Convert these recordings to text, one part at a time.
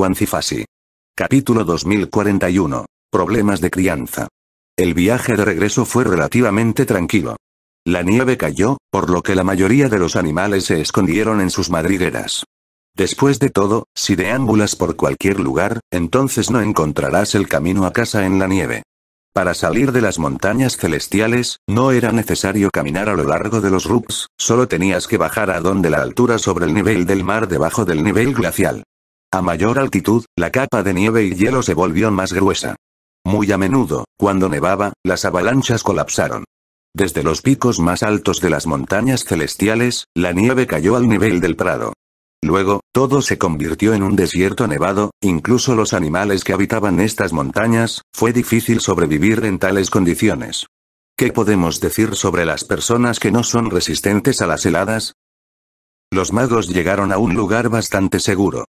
Cuancifasi. Capítulo 2041. Problemas de crianza. El viaje de regreso fue relativamente tranquilo. La nieve cayó, por lo que la mayoría de los animales se escondieron en sus madrigueras. Después de todo, si deambulas por cualquier lugar, entonces no encontrarás el camino a casa en la nieve. Para salir de las montañas celestiales, no era necesario caminar a lo largo de los rups, solo tenías que bajar a donde la altura sobre el nivel del mar debajo del nivel glacial. A mayor altitud, la capa de nieve y hielo se volvió más gruesa. Muy a menudo, cuando nevaba, las avalanchas colapsaron. Desde los picos más altos de las montañas celestiales, la nieve cayó al nivel del prado. Luego, todo se convirtió en un desierto nevado, incluso los animales que habitaban estas montañas, fue difícil sobrevivir en tales condiciones. ¿Qué podemos decir sobre las personas que no son resistentes a las heladas? Los magos llegaron a un lugar bastante seguro.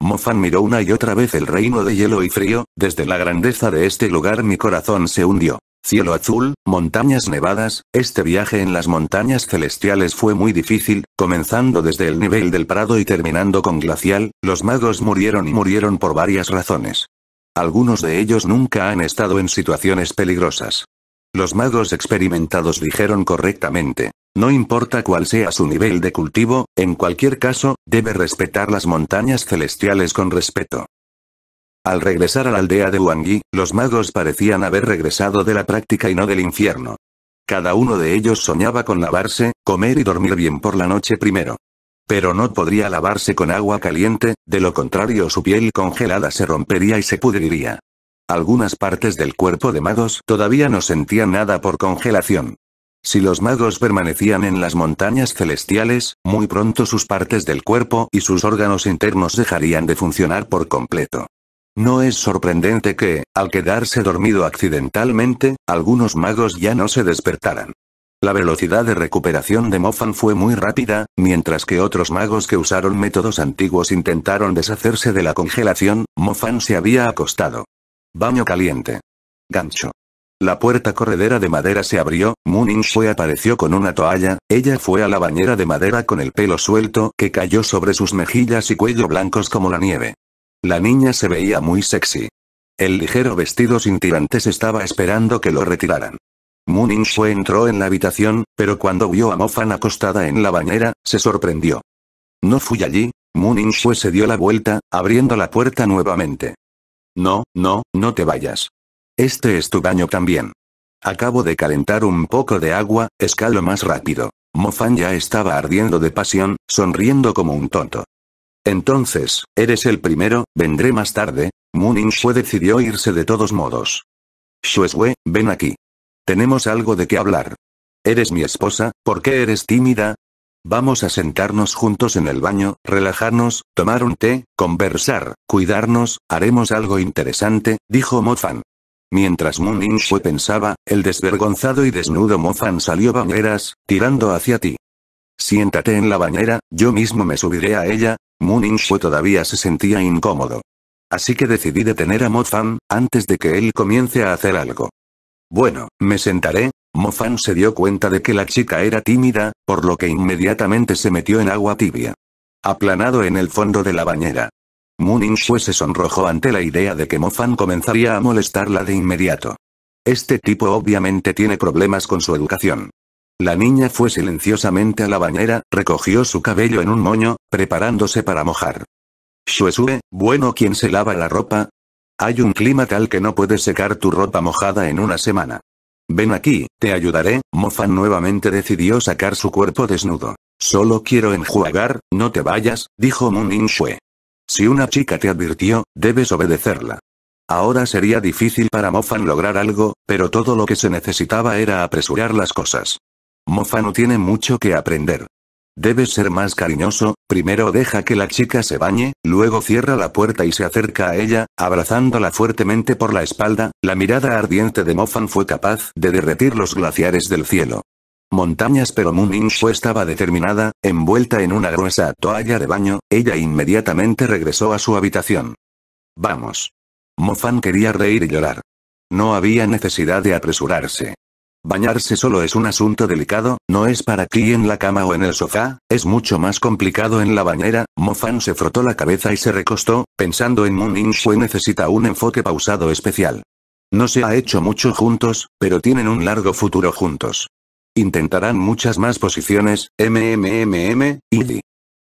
Mofan miró una y otra vez el reino de hielo y frío, desde la grandeza de este lugar mi corazón se hundió. Cielo azul, montañas nevadas, este viaje en las montañas celestiales fue muy difícil, comenzando desde el nivel del prado y terminando con glacial, los magos murieron y murieron por varias razones. Algunos de ellos nunca han estado en situaciones peligrosas. Los magos experimentados dijeron correctamente. No importa cuál sea su nivel de cultivo, en cualquier caso, debe respetar las montañas celestiales con respeto. Al regresar a la aldea de Wangi, los magos parecían haber regresado de la práctica y no del infierno. Cada uno de ellos soñaba con lavarse, comer y dormir bien por la noche primero. Pero no podría lavarse con agua caliente, de lo contrario su piel congelada se rompería y se pudriría. Algunas partes del cuerpo de magos todavía no sentían nada por congelación. Si los magos permanecían en las montañas celestiales, muy pronto sus partes del cuerpo y sus órganos internos dejarían de funcionar por completo. No es sorprendente que, al quedarse dormido accidentalmente, algunos magos ya no se despertaran. La velocidad de recuperación de Mofan fue muy rápida, mientras que otros magos que usaron métodos antiguos intentaron deshacerse de la congelación, Mofan se había acostado. Baño caliente. Gancho. La puerta corredera de madera se abrió, Moon fue apareció con una toalla, ella fue a la bañera de madera con el pelo suelto que cayó sobre sus mejillas y cuello blancos como la nieve. La niña se veía muy sexy. El ligero vestido sin tirantes estaba esperando que lo retiraran. Moon fue entró en la habitación, pero cuando vio a Mofan acostada en la bañera, se sorprendió. No fui allí, Moon fue se dio la vuelta, abriendo la puerta nuevamente. No, no, no te vayas. Este es tu baño también. Acabo de calentar un poco de agua, escalo más rápido. Mofan ya estaba ardiendo de pasión, sonriendo como un tonto. Entonces, eres el primero, vendré más tarde. Munin Shue decidió irse de todos modos. Shuesue, ven aquí. Tenemos algo de qué hablar. Eres mi esposa, ¿por qué eres tímida? Vamos a sentarnos juntos en el baño, relajarnos, tomar un té, conversar, cuidarnos, haremos algo interesante, dijo Fan. Mientras Moon Shue pensaba, el desvergonzado y desnudo Fan salió bañeras, tirando hacia ti. Siéntate en la bañera, yo mismo me subiré a ella. Moon todavía se sentía incómodo. Así que decidí detener a Fan, antes de que él comience a hacer algo. Bueno, me sentaré. Mofan se dio cuenta de que la chica era tímida, por lo que inmediatamente se metió en agua tibia. Aplanado en el fondo de la bañera. Mooning Shue se sonrojó ante la idea de que Mofan comenzaría a molestarla de inmediato. Este tipo obviamente tiene problemas con su educación. La niña fue silenciosamente a la bañera, recogió su cabello en un moño, preparándose para mojar. Shue, bueno quien se lava la ropa, hay un clima tal que no puedes secar tu ropa mojada en una semana. Ven aquí, te ayudaré, Mofan nuevamente decidió sacar su cuerpo desnudo. Solo quiero enjuagar, no te vayas, dijo Moon Si una chica te advirtió, debes obedecerla. Ahora sería difícil para Mofan lograr algo, pero todo lo que se necesitaba era apresurar las cosas. Mofan tiene mucho que aprender. Debes ser más cariñoso, primero deja que la chica se bañe, luego cierra la puerta y se acerca a ella, abrazándola fuertemente por la espalda, la mirada ardiente de Mofan fue capaz de derretir los glaciares del cielo. Montañas pero Moon estaba determinada, envuelta en una gruesa toalla de baño, ella inmediatamente regresó a su habitación. Vamos. Mofan quería reír y llorar. No había necesidad de apresurarse. Bañarse solo es un asunto delicado, no es para ti en la cama o en el sofá, es mucho más complicado en la bañera. Mofan se frotó la cabeza y se recostó, pensando en Moon Insue necesita un enfoque pausado especial. No se ha hecho mucho juntos, pero tienen un largo futuro juntos. Intentarán muchas más posiciones, MMMM, Idi.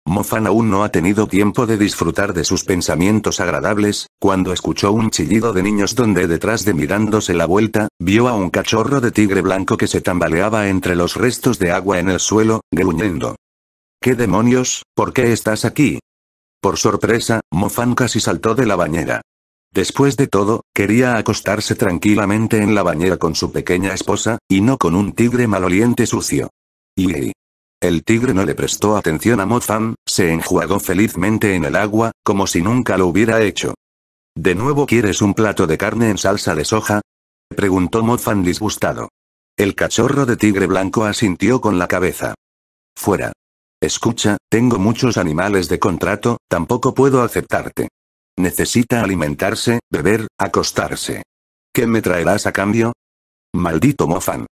Mofan aún no ha tenido tiempo de disfrutar de sus pensamientos agradables, cuando escuchó un chillido de niños donde detrás de mirándose la vuelta, vio a un cachorro de tigre blanco que se tambaleaba entre los restos de agua en el suelo, gruñendo. ¿Qué demonios? ¿Por qué estás aquí? Por sorpresa, Mofan casi saltó de la bañera. Después de todo, quería acostarse tranquilamente en la bañera con su pequeña esposa, y no con un tigre maloliente sucio. Y el tigre no le prestó atención a Mofan, se enjuagó felizmente en el agua, como si nunca lo hubiera hecho. ¿De nuevo quieres un plato de carne en salsa de soja? preguntó Mofan disgustado. El cachorro de tigre blanco asintió con la cabeza. Fuera. Escucha, tengo muchos animales de contrato, tampoco puedo aceptarte. Necesita alimentarse, beber, acostarse. ¿Qué me traerás a cambio? Maldito Mofan.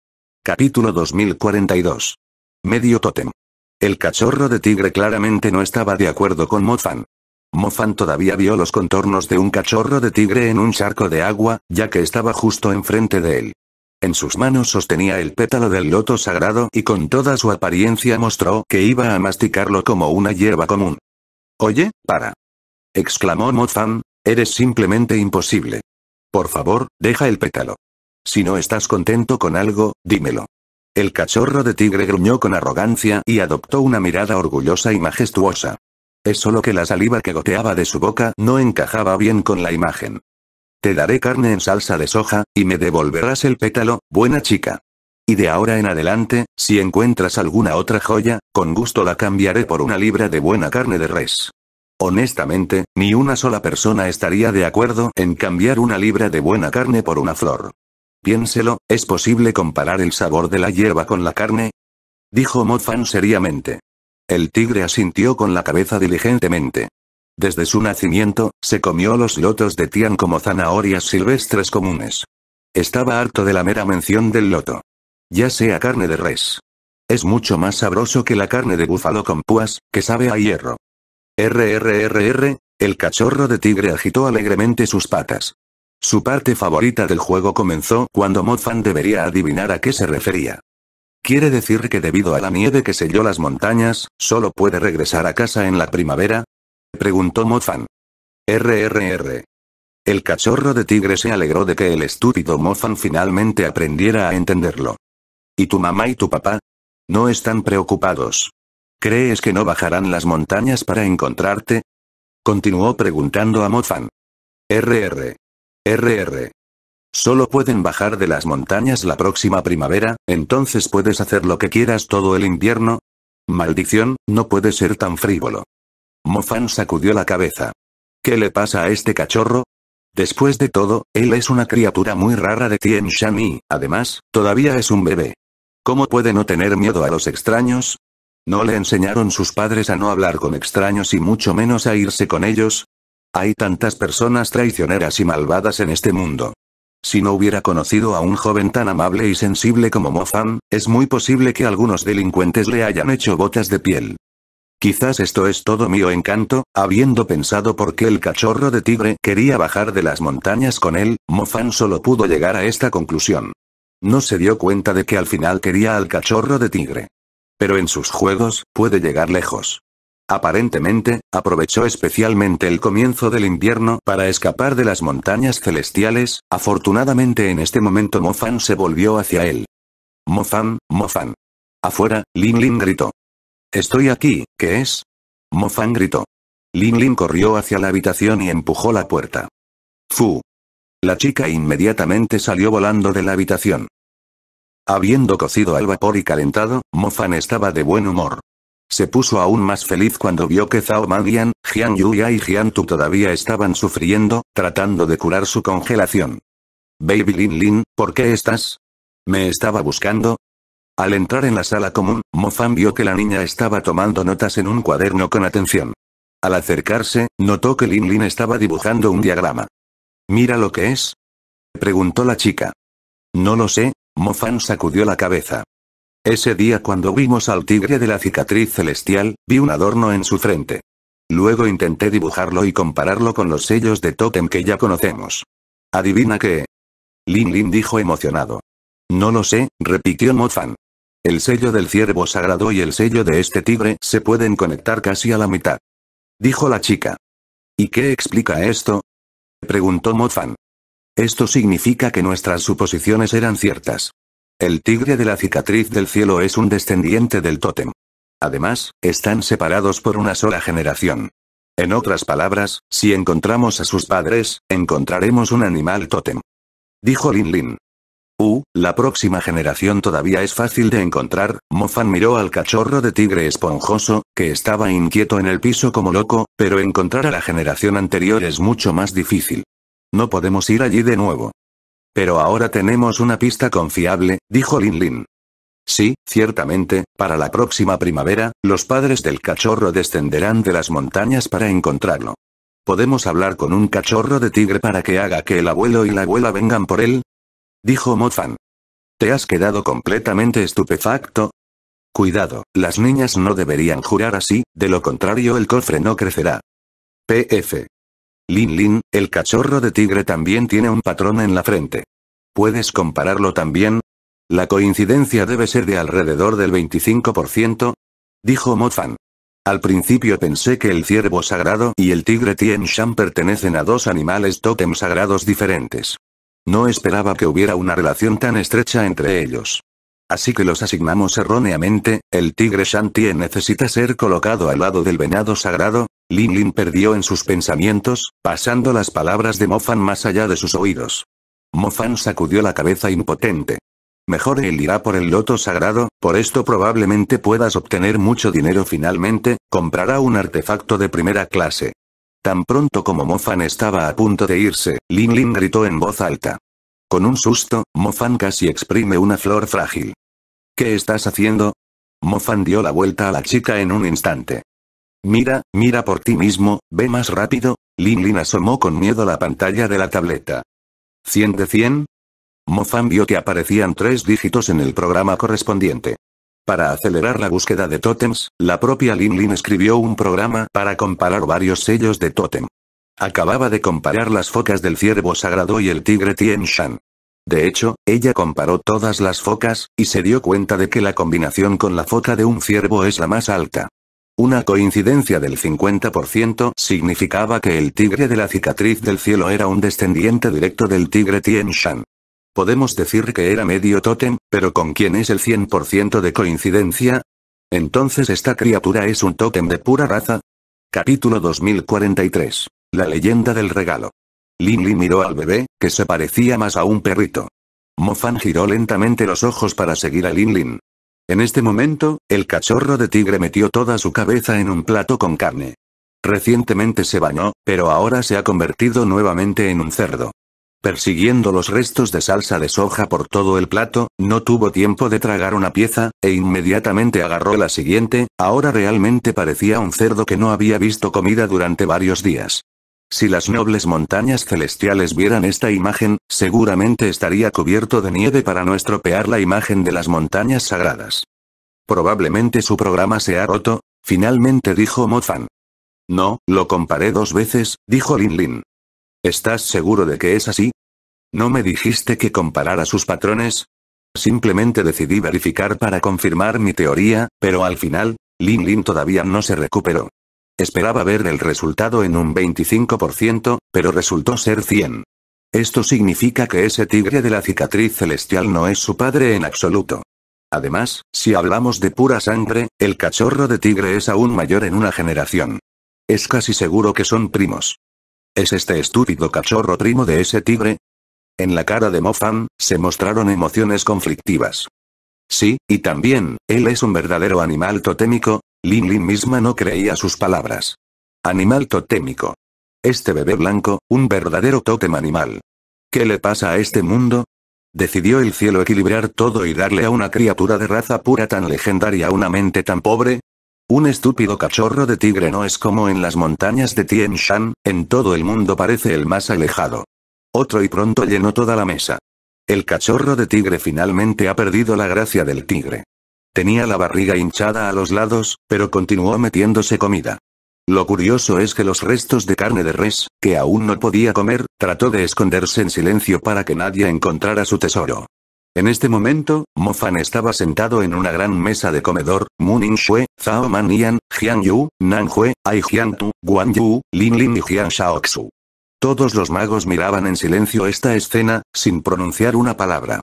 Capítulo 2042. Medio tótem. El cachorro de tigre claramente no estaba de acuerdo con Mofan. Mofan todavía vio los contornos de un cachorro de tigre en un charco de agua, ya que estaba justo enfrente de él. En sus manos sostenía el pétalo del loto sagrado y con toda su apariencia mostró que iba a masticarlo como una hierba común. Oye, para. exclamó Mofan, eres simplemente imposible. Por favor, deja el pétalo. Si no estás contento con algo, dímelo. El cachorro de tigre gruñó con arrogancia y adoptó una mirada orgullosa y majestuosa. Es solo que la saliva que goteaba de su boca no encajaba bien con la imagen. Te daré carne en salsa de soja, y me devolverás el pétalo, buena chica. Y de ahora en adelante, si encuentras alguna otra joya, con gusto la cambiaré por una libra de buena carne de res. Honestamente, ni una sola persona estaría de acuerdo en cambiar una libra de buena carne por una flor. Piénselo, ¿es posible comparar el sabor de la hierba con la carne? Dijo Mofan seriamente. El tigre asintió con la cabeza diligentemente. Desde su nacimiento, se comió los lotos de Tian como zanahorias silvestres comunes. Estaba harto de la mera mención del loto. Ya sea carne de res. Es mucho más sabroso que la carne de búfalo con púas, que sabe a hierro. RRRR, el cachorro de tigre agitó alegremente sus patas. Su parte favorita del juego comenzó cuando Mofan debería adivinar a qué se refería. ¿Quiere decir que debido a la nieve que selló las montañas, solo puede regresar a casa en la primavera? Preguntó Mofan. RRR. El cachorro de tigre se alegró de que el estúpido Mofan finalmente aprendiera a entenderlo. ¿Y tu mamá y tu papá? No están preocupados. ¿Crees que no bajarán las montañas para encontrarte? Continuó preguntando a Mofan. RR. RR. Solo pueden bajar de las montañas la próxima primavera, entonces puedes hacer lo que quieras todo el invierno. Maldición, no puede ser tan frívolo. Mofan sacudió la cabeza. ¿Qué le pasa a este cachorro? Después de todo, él es una criatura muy rara de Tien Shan y, además, todavía es un bebé. ¿Cómo puede no tener miedo a los extraños? ¿No le enseñaron sus padres a no hablar con extraños y mucho menos a irse con ellos? Hay tantas personas traicioneras y malvadas en este mundo. Si no hubiera conocido a un joven tan amable y sensible como Mofan, es muy posible que algunos delincuentes le hayan hecho botas de piel. Quizás esto es todo mío encanto, habiendo pensado por qué el cachorro de tigre quería bajar de las montañas con él, Mofan solo pudo llegar a esta conclusión. No se dio cuenta de que al final quería al cachorro de tigre. Pero en sus juegos, puede llegar lejos. Aparentemente, aprovechó especialmente el comienzo del invierno para escapar de las montañas celestiales, afortunadamente en este momento Mofan se volvió hacia él. Mofan, Mofan. Afuera, Lin Lin gritó. Estoy aquí, ¿qué es? Mofan gritó. Lin Lin corrió hacia la habitación y empujó la puerta. Fu. La chica inmediatamente salió volando de la habitación. Habiendo cocido al vapor y calentado, Mofan estaba de buen humor. Se puso aún más feliz cuando vio que Zhao Manlian, Jian Yuya y Jian Tu todavía estaban sufriendo, tratando de curar su congelación. Baby Lin Lin, ¿por qué estás? ¿Me estaba buscando? Al entrar en la sala común, Mo Fan vio que la niña estaba tomando notas en un cuaderno con atención. Al acercarse, notó que Lin Lin estaba dibujando un diagrama. ¿Mira lo que es? Preguntó la chica. No lo sé, Mo Fan sacudió la cabeza. Ese día cuando vimos al tigre de la cicatriz celestial, vi un adorno en su frente. Luego intenté dibujarlo y compararlo con los sellos de totem que ya conocemos. Adivina qué. Lin Lin dijo emocionado. No lo sé, repitió Mofan. El sello del ciervo sagrado y el sello de este tigre se pueden conectar casi a la mitad. Dijo la chica. ¿Y qué explica esto? Preguntó Mofan. Esto significa que nuestras suposiciones eran ciertas. El tigre de la cicatriz del cielo es un descendiente del tótem. Además, están separados por una sola generación. En otras palabras, si encontramos a sus padres, encontraremos un animal tótem. Dijo Lin Lin. Uh, la próxima generación todavía es fácil de encontrar, Mofan miró al cachorro de tigre esponjoso, que estaba inquieto en el piso como loco, pero encontrar a la generación anterior es mucho más difícil. No podemos ir allí de nuevo. Pero ahora tenemos una pista confiable, dijo Lin Lin. Sí, ciertamente, para la próxima primavera, los padres del cachorro descenderán de las montañas para encontrarlo. ¿Podemos hablar con un cachorro de tigre para que haga que el abuelo y la abuela vengan por él? Dijo Mofan. ¿Te has quedado completamente estupefacto? Cuidado, las niñas no deberían jurar así, de lo contrario el cofre no crecerá. PF. Lin Lin, el cachorro de tigre también tiene un patrón en la frente. ¿Puedes compararlo también? La coincidencia debe ser de alrededor del 25%, dijo Fan. Al principio pensé que el ciervo sagrado y el tigre Tien Shan pertenecen a dos animales tótem sagrados diferentes. No esperaba que hubiera una relación tan estrecha entre ellos. Así que los asignamos erróneamente, el tigre Shan Tien necesita ser colocado al lado del venado sagrado, Lin Lin perdió en sus pensamientos, pasando las palabras de Mofan más allá de sus oídos. Mofan sacudió la cabeza impotente. Mejor él irá por el loto sagrado, por esto probablemente puedas obtener mucho dinero finalmente, comprará un artefacto de primera clase. Tan pronto como Mofan estaba a punto de irse, Lin Lin gritó en voz alta. Con un susto, Mofan casi exprime una flor frágil. ¿Qué estás haciendo? Mofan dio la vuelta a la chica en un instante. Mira, mira por ti mismo, ve más rápido. Lin Lin asomó con miedo la pantalla de la tableta. ¿Cien de cien? Mofan vio que aparecían tres dígitos en el programa correspondiente. Para acelerar la búsqueda de tótems, la propia Lin Lin escribió un programa para comparar varios sellos de tótem. Acababa de comparar las focas del ciervo sagrado y el tigre Tien Shan. De hecho, ella comparó todas las focas, y se dio cuenta de que la combinación con la foca de un ciervo es la más alta. Una coincidencia del 50% significaba que el tigre de la cicatriz del cielo era un descendiente directo del tigre Tien Shan. Podemos decir que era medio tótem, pero ¿con quién es el 100% de coincidencia? Entonces esta criatura es un tótem de pura raza. Capítulo 2043. La leyenda del regalo. Lin miró al bebé, que se parecía más a un perrito. Mofan giró lentamente los ojos para seguir a Lin Lin. En este momento, el cachorro de tigre metió toda su cabeza en un plato con carne. Recientemente se bañó, pero ahora se ha convertido nuevamente en un cerdo. Persiguiendo los restos de salsa de soja por todo el plato, no tuvo tiempo de tragar una pieza, e inmediatamente agarró la siguiente, ahora realmente parecía un cerdo que no había visto comida durante varios días. Si las nobles montañas celestiales vieran esta imagen, seguramente estaría cubierto de nieve para no estropear la imagen de las montañas sagradas. Probablemente su programa se ha roto, finalmente dijo Fan. No, lo comparé dos veces, dijo Lin Lin. ¿Estás seguro de que es así? ¿No me dijiste que comparara sus patrones? Simplemente decidí verificar para confirmar mi teoría, pero al final, Lin Lin todavía no se recuperó. Esperaba ver el resultado en un 25%, pero resultó ser 100. Esto significa que ese tigre de la cicatriz celestial no es su padre en absoluto. Además, si hablamos de pura sangre, el cachorro de tigre es aún mayor en una generación. Es casi seguro que son primos. ¿Es este estúpido cachorro primo de ese tigre? En la cara de Mofan, se mostraron emociones conflictivas. Sí, y también, él es un verdadero animal totémico, Lin Lin misma no creía sus palabras. Animal totémico. Este bebé blanco, un verdadero tótem animal. ¿Qué le pasa a este mundo? ¿Decidió el cielo equilibrar todo y darle a una criatura de raza pura tan legendaria una mente tan pobre? Un estúpido cachorro de tigre no es como en las montañas de Tien Shan, en todo el mundo parece el más alejado. Otro y pronto llenó toda la mesa. El cachorro de tigre finalmente ha perdido la gracia del tigre. Tenía la barriga hinchada a los lados, pero continuó metiéndose comida. Lo curioso es que los restos de carne de res, que aún no podía comer, trató de esconderse en silencio para que nadie encontrara su tesoro. En este momento, Mofan estaba sentado en una gran mesa de comedor, Munin Shue, Zhao Manian, Jian Yu, Nan Hue, Ai Jian Tu, Guan Yu, Lin Lin y Jian Shaoxu. Todos los magos miraban en silencio esta escena, sin pronunciar una palabra.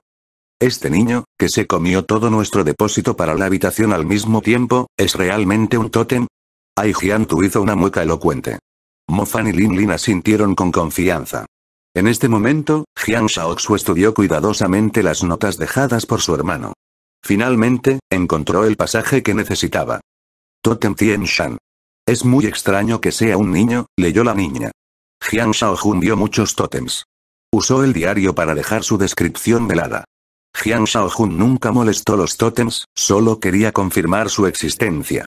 Este niño, que se comió todo nuestro depósito para la habitación al mismo tiempo, ¿es realmente un tótem? Ai Tu hizo una mueca elocuente. Fan y Lin Lin asintieron con confianza. En este momento, Jian Shaoxu estudió cuidadosamente las notas dejadas por su hermano. Finalmente, encontró el pasaje que necesitaba. Totem Tien Shan. Es muy extraño que sea un niño, leyó la niña. Jian Shaoxu juntó muchos tótems. Usó el diario para dejar su descripción velada. Jiang Jun nunca molestó los tótems, solo quería confirmar su existencia.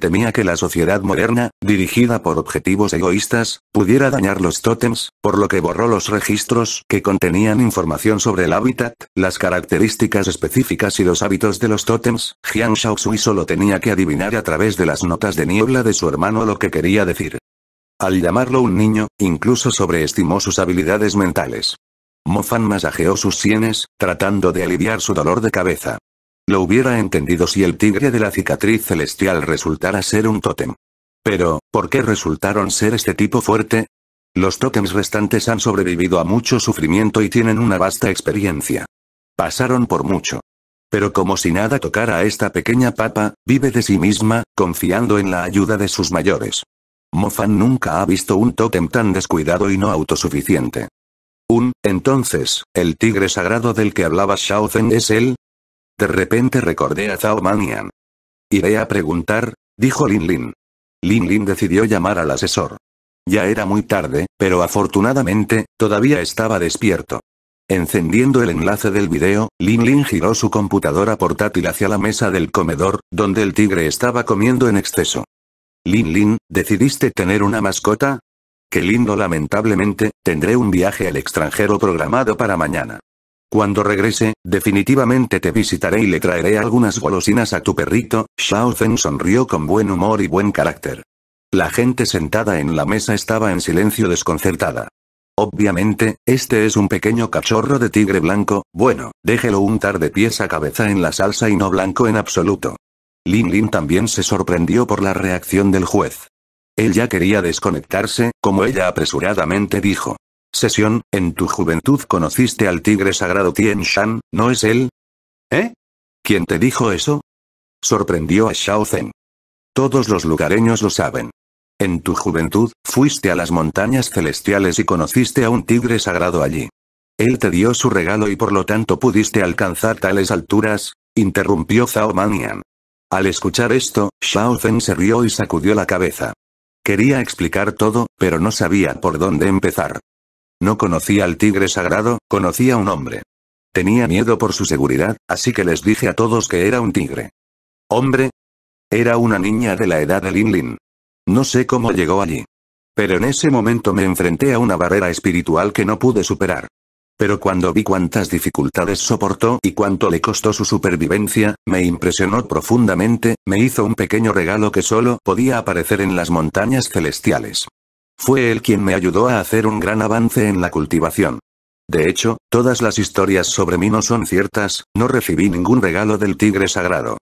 Temía que la sociedad moderna, dirigida por objetivos egoístas, pudiera dañar los tótems, por lo que borró los registros que contenían información sobre el hábitat, las características específicas y los hábitos de los tótems. Jiang Shaoxui solo tenía que adivinar a través de las notas de niebla de su hermano lo que quería decir. Al llamarlo un niño, incluso sobreestimó sus habilidades mentales. Mofan masajeó sus sienes, tratando de aliviar su dolor de cabeza. Lo hubiera entendido si el tigre de la cicatriz celestial resultara ser un tótem. Pero, ¿por qué resultaron ser este tipo fuerte? Los tótems restantes han sobrevivido a mucho sufrimiento y tienen una vasta experiencia. Pasaron por mucho. Pero como si nada tocara a esta pequeña papa, vive de sí misma, confiando en la ayuda de sus mayores. Mofan nunca ha visto un tótem tan descuidado y no autosuficiente. Un, entonces, el tigre sagrado del que hablaba Shao Zhen, es él. De repente recordé a Zhao Manian. Iré a preguntar, dijo Lin Lin. Lin Lin decidió llamar al asesor. Ya era muy tarde, pero afortunadamente, todavía estaba despierto. Encendiendo el enlace del video, Lin Lin giró su computadora portátil hacia la mesa del comedor, donde el tigre estaba comiendo en exceso. Lin Lin, ¿decidiste tener una mascota? Qué lindo lamentablemente, tendré un viaje al extranjero programado para mañana. Cuando regrese, definitivamente te visitaré y le traeré algunas golosinas a tu perrito, Shao Zhen sonrió con buen humor y buen carácter. La gente sentada en la mesa estaba en silencio desconcertada. Obviamente, este es un pequeño cachorro de tigre blanco, bueno, déjelo untar de pies a cabeza en la salsa y no blanco en absoluto. Lin Lin también se sorprendió por la reacción del juez. Él ya quería desconectarse, como ella apresuradamente dijo. Sesión, en tu juventud conociste al tigre sagrado Tien Shan, ¿no es él? ¿Eh? ¿Quién te dijo eso? Sorprendió a Shao Zhen. Todos los lugareños lo saben. En tu juventud, fuiste a las montañas celestiales y conociste a un tigre sagrado allí. Él te dio su regalo y por lo tanto pudiste alcanzar tales alturas, interrumpió Zhao Manian. Al escuchar esto, Shao Zhen se rió y sacudió la cabeza. Quería explicar todo, pero no sabía por dónde empezar. No conocía al tigre sagrado, conocía a un hombre. Tenía miedo por su seguridad, así que les dije a todos que era un tigre. ¿Hombre? Era una niña de la edad de Lin Lin. No sé cómo llegó allí. Pero en ese momento me enfrenté a una barrera espiritual que no pude superar. Pero cuando vi cuántas dificultades soportó y cuánto le costó su supervivencia, me impresionó profundamente, me hizo un pequeño regalo que solo podía aparecer en las montañas celestiales. Fue él quien me ayudó a hacer un gran avance en la cultivación. De hecho, todas las historias sobre mí no son ciertas, no recibí ningún regalo del tigre sagrado.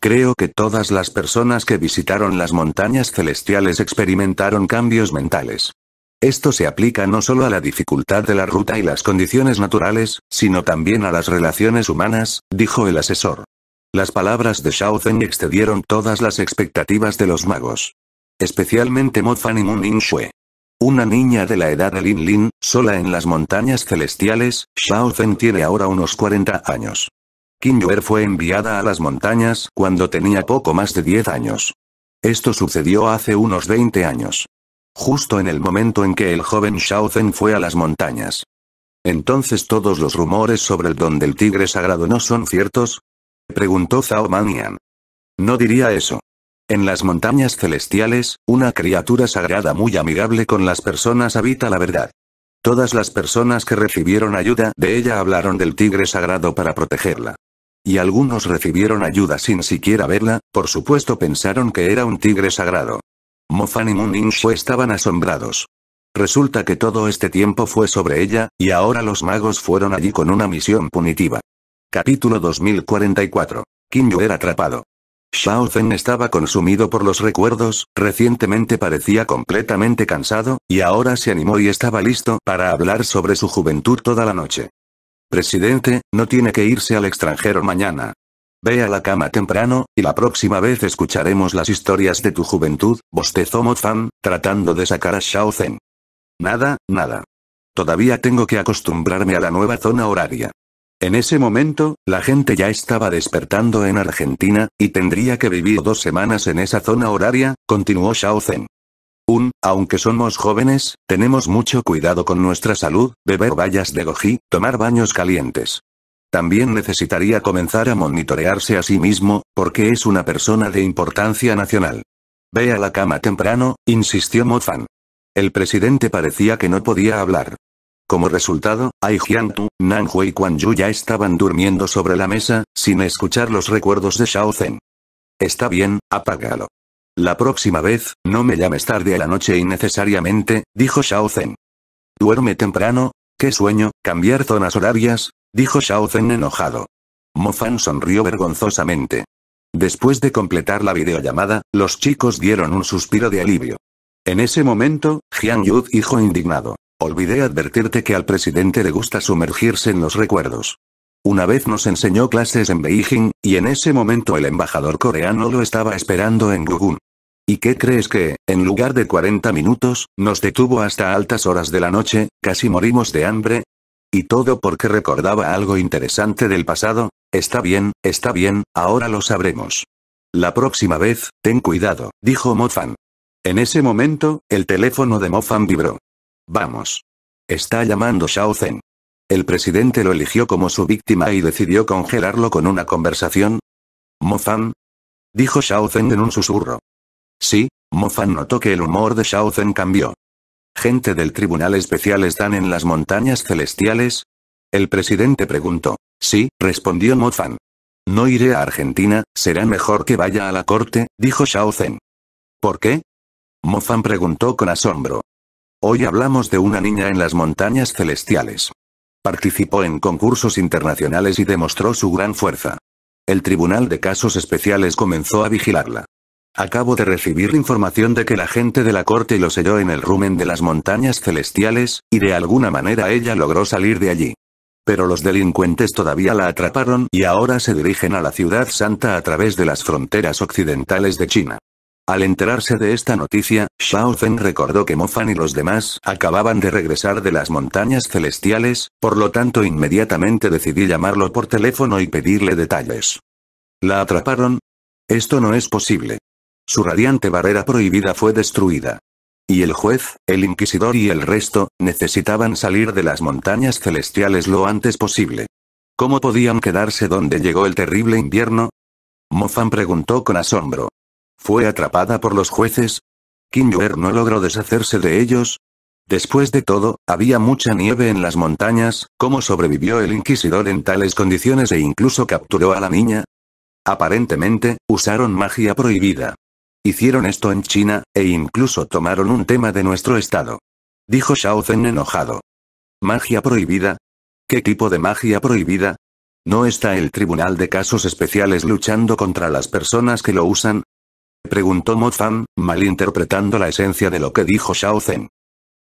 Creo que todas las personas que visitaron las montañas celestiales experimentaron cambios mentales. Esto se aplica no solo a la dificultad de la ruta y las condiciones naturales, sino también a las relaciones humanas, dijo el asesor. Las palabras de Shao excedieron todas las expectativas de los magos. Especialmente Mo Fan y Moon In Shue. Una niña de la edad de Lin Lin, sola en las montañas celestiales, Shao tiene ahora unos 40 años. Qin Yuer fue enviada a las montañas cuando tenía poco más de 10 años. Esto sucedió hace unos 20 años. Justo en el momento en que el joven Shao Zen fue a las montañas. Entonces todos los rumores sobre el don del tigre sagrado no son ciertos? Preguntó Zhao Manian. No diría eso. En las montañas celestiales, una criatura sagrada muy amigable con las personas habita la verdad. Todas las personas que recibieron ayuda de ella hablaron del tigre sagrado para protegerla. Y algunos recibieron ayuda sin siquiera verla, por supuesto pensaron que era un tigre sagrado. Mofan y Shu estaban asombrados. Resulta que todo este tiempo fue sobre ella, y ahora los magos fueron allí con una misión punitiva. Capítulo 2044. Yu era atrapado. Shao estaba consumido por los recuerdos, recientemente parecía completamente cansado, y ahora se animó y estaba listo para hablar sobre su juventud toda la noche. Presidente, no tiene que irse al extranjero mañana. Ve a la cama temprano, y la próxima vez escucharemos las historias de tu juventud, bostezó Mofan, tratando de sacar a Shao Nada, nada. Todavía tengo que acostumbrarme a la nueva zona horaria. En ese momento, la gente ya estaba despertando en Argentina, y tendría que vivir dos semanas en esa zona horaria, continuó Shao Un, aunque somos jóvenes, tenemos mucho cuidado con nuestra salud, beber vallas de goji, tomar baños calientes. También necesitaría comenzar a monitorearse a sí mismo, porque es una persona de importancia nacional. Ve a la cama temprano, insistió Mofan. El presidente parecía que no podía hablar. Como resultado, Ai Nan Hui y Quan Yu ya estaban durmiendo sobre la mesa, sin escuchar los recuerdos de Shao Zhen. Está bien, apágalo. La próxima vez, no me llames tarde a la noche innecesariamente, dijo Shao Zhen. Duerme temprano, qué sueño, cambiar zonas horarias, Dijo Shao enojado. enojado. Fan sonrió vergonzosamente. Después de completar la videollamada, los chicos dieron un suspiro de alivio. En ese momento, Jiang Yu dijo indignado. Olvidé advertirte que al presidente le gusta sumergirse en los recuerdos. Una vez nos enseñó clases en Beijing, y en ese momento el embajador coreano lo estaba esperando en Gugun. ¿Y qué crees que, en lugar de 40 minutos, nos detuvo hasta altas horas de la noche, casi morimos de hambre, y todo porque recordaba algo interesante del pasado. Está bien, está bien, ahora lo sabremos. La próxima vez, ten cuidado, dijo Mofan. En ese momento, el teléfono de Mofan vibró. Vamos. Está llamando Shao Zhen. El presidente lo eligió como su víctima y decidió congelarlo con una conversación. Mofan. Dijo Shao Zhen en un susurro. Sí, Mofan notó que el humor de Shao cambió. ¿Gente del Tribunal Especial están en las montañas celestiales? El presidente preguntó. Sí, respondió Mofan. No iré a Argentina, será mejor que vaya a la corte, dijo Shao Zhen. ¿Por qué? Mofan preguntó con asombro. Hoy hablamos de una niña en las montañas celestiales. Participó en concursos internacionales y demostró su gran fuerza. El Tribunal de Casos Especiales comenzó a vigilarla. Acabo de recibir información de que la gente de la corte lo selló en el rumen de las montañas celestiales, y de alguna manera ella logró salir de allí. Pero los delincuentes todavía la atraparon y ahora se dirigen a la ciudad santa a través de las fronteras occidentales de China. Al enterarse de esta noticia, Shao Fen recordó que Fan y los demás acababan de regresar de las montañas celestiales, por lo tanto inmediatamente decidí llamarlo por teléfono y pedirle detalles. ¿La atraparon? Esto no es posible. Su radiante barrera prohibida fue destruida. Y el juez, el inquisidor y el resto, necesitaban salir de las montañas celestiales lo antes posible. ¿Cómo podían quedarse donde llegó el terrible invierno? Mofan preguntó con asombro. ¿Fue atrapada por los jueces? Yuer no logró deshacerse de ellos. Después de todo, había mucha nieve en las montañas, ¿cómo sobrevivió el inquisidor en tales condiciones e incluso capturó a la niña? Aparentemente, usaron magia prohibida. Hicieron esto en China, e incluso tomaron un tema de nuestro estado. Dijo Shao enojado. ¿Magia prohibida? ¿Qué tipo de magia prohibida? ¿No está el Tribunal de Casos Especiales luchando contra las personas que lo usan? Preguntó Mo Fan, malinterpretando la esencia de lo que dijo Shao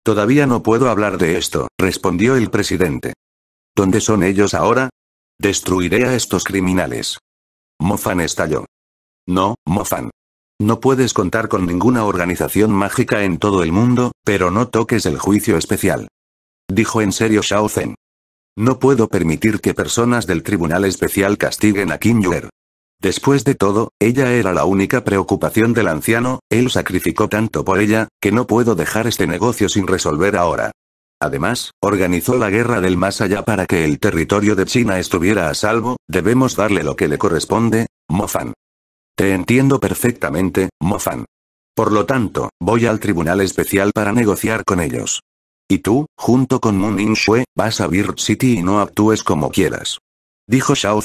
Todavía no puedo hablar de esto, respondió el presidente. ¿Dónde son ellos ahora? Destruiré a estos criminales. Mofan estalló. No, Mofan. No puedes contar con ninguna organización mágica en todo el mundo, pero no toques el juicio especial. Dijo en serio Shao No puedo permitir que personas del Tribunal Especial castiguen a Kim Yuer. Después de todo, ella era la única preocupación del anciano, él sacrificó tanto por ella, que no puedo dejar este negocio sin resolver ahora. Además, organizó la guerra del más allá para que el territorio de China estuviera a salvo, debemos darle lo que le corresponde, Fan. Te entiendo perfectamente, Fan. Por lo tanto, voy al tribunal especial para negociar con ellos. Y tú, junto con Moon In Shue, vas a Bird City y no actúes como quieras. Dijo Shao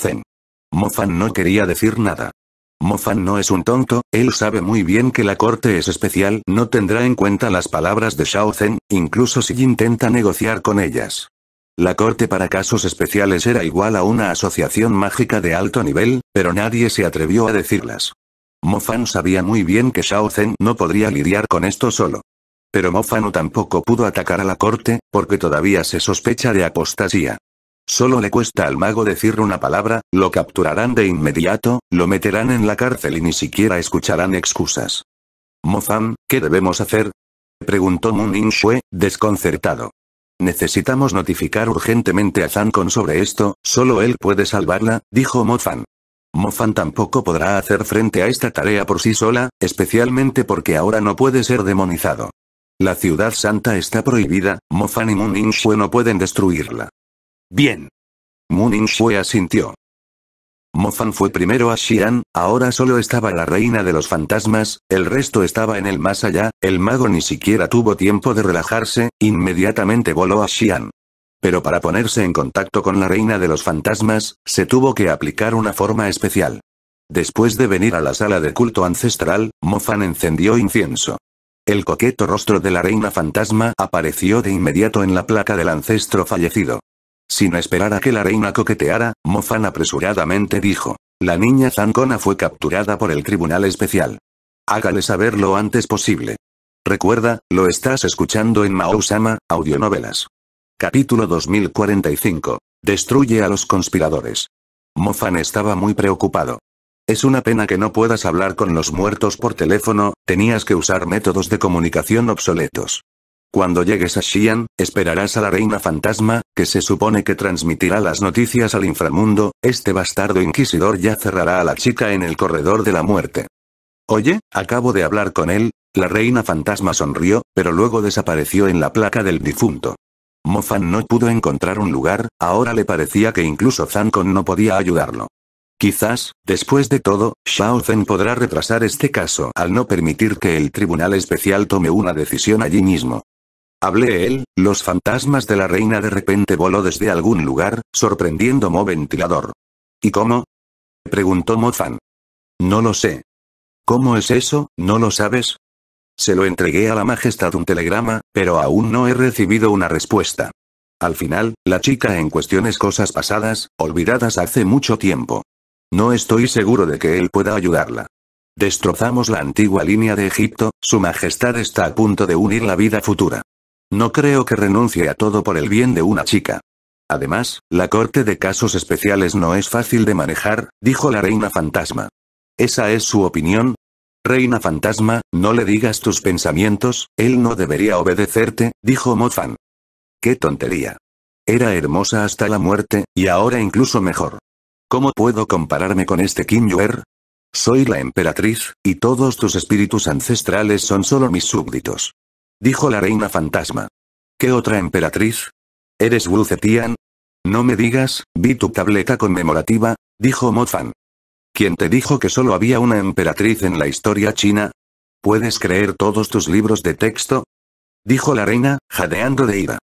Mo Fan no quería decir nada. Fan no es un tonto, él sabe muy bien que la corte es especial, no tendrá en cuenta las palabras de Shao Zhen, incluso si intenta negociar con ellas. La corte para casos especiales era igual a una asociación mágica de alto nivel, pero nadie se atrevió a decirlas. Mofan sabía muy bien que Shao Zen no podría lidiar con esto solo. Pero Mofano tampoco pudo atacar a la corte, porque todavía se sospecha de apostasía. Solo le cuesta al mago decir una palabra, lo capturarán de inmediato, lo meterán en la cárcel y ni siquiera escucharán excusas. Fan, ¿qué debemos hacer? preguntó Moon In Shue, desconcertado. Necesitamos notificar urgentemente a Zancon sobre esto, solo él puede salvarla, dijo Mofan. Mofan tampoco podrá hacer frente a esta tarea por sí sola, especialmente porque ahora no puede ser demonizado. La ciudad santa está prohibida, Mofan y Moon no pueden destruirla. Bien. Moon asintió. Mofan fue primero a Xi'an, ahora solo estaba la reina de los fantasmas, el resto estaba en el más allá, el mago ni siquiera tuvo tiempo de relajarse, inmediatamente voló a Xi'an. Pero para ponerse en contacto con la reina de los fantasmas, se tuvo que aplicar una forma especial. Después de venir a la sala de culto ancestral, Mofan encendió incienso. El coqueto rostro de la reina fantasma apareció de inmediato en la placa del ancestro fallecido. Sin esperar a que la reina coqueteara, Mofan apresuradamente dijo. La niña Zancona fue capturada por el Tribunal Especial. Hágale saber lo antes posible. Recuerda, lo estás escuchando en Maousama, Audionovelas. Capítulo 2045. Destruye a los conspiradores. Mofan estaba muy preocupado. Es una pena que no puedas hablar con los muertos por teléfono, tenías que usar métodos de comunicación obsoletos. Cuando llegues a Xi'an, esperarás a la reina fantasma, que se supone que transmitirá las noticias al inframundo, este bastardo inquisidor ya cerrará a la chica en el corredor de la muerte. Oye, acabo de hablar con él, la reina fantasma sonrió, pero luego desapareció en la placa del difunto. Mofan no pudo encontrar un lugar, ahora le parecía que incluso Kong no podía ayudarlo. Quizás, después de todo, Shao Zen podrá retrasar este caso al no permitir que el Tribunal Especial tome una decisión allí mismo. Hablé él, los fantasmas de la reina de repente voló desde algún lugar, sorprendiendo Mo Ventilador. ¿Y cómo? Preguntó Mo Fan. No lo sé. ¿Cómo es eso, no lo sabes? Se lo entregué a la majestad un telegrama, pero aún no he recibido una respuesta. Al final, la chica en cuestiones cosas pasadas, olvidadas hace mucho tiempo. No estoy seguro de que él pueda ayudarla. Destrozamos la antigua línea de Egipto, su majestad está a punto de unir la vida futura. No creo que renuncie a todo por el bien de una chica. Además, la corte de casos especiales no es fácil de manejar, dijo la reina fantasma. ¿Esa es su opinión? Reina fantasma, no le digas tus pensamientos, él no debería obedecerte, dijo Mofan. ¡Qué tontería! Era hermosa hasta la muerte, y ahora incluso mejor. ¿Cómo puedo compararme con este Kim Yuer? Soy la emperatriz, y todos tus espíritus ancestrales son solo mis súbditos. Dijo la reina fantasma. ¿Qué otra emperatriz? ¿Eres Wu Zetian? No me digas, vi tu tableta conmemorativa, dijo Mofan. ¿Quién te dijo que solo había una emperatriz en la historia china? ¿Puedes creer todos tus libros de texto? Dijo la reina, jadeando de ira.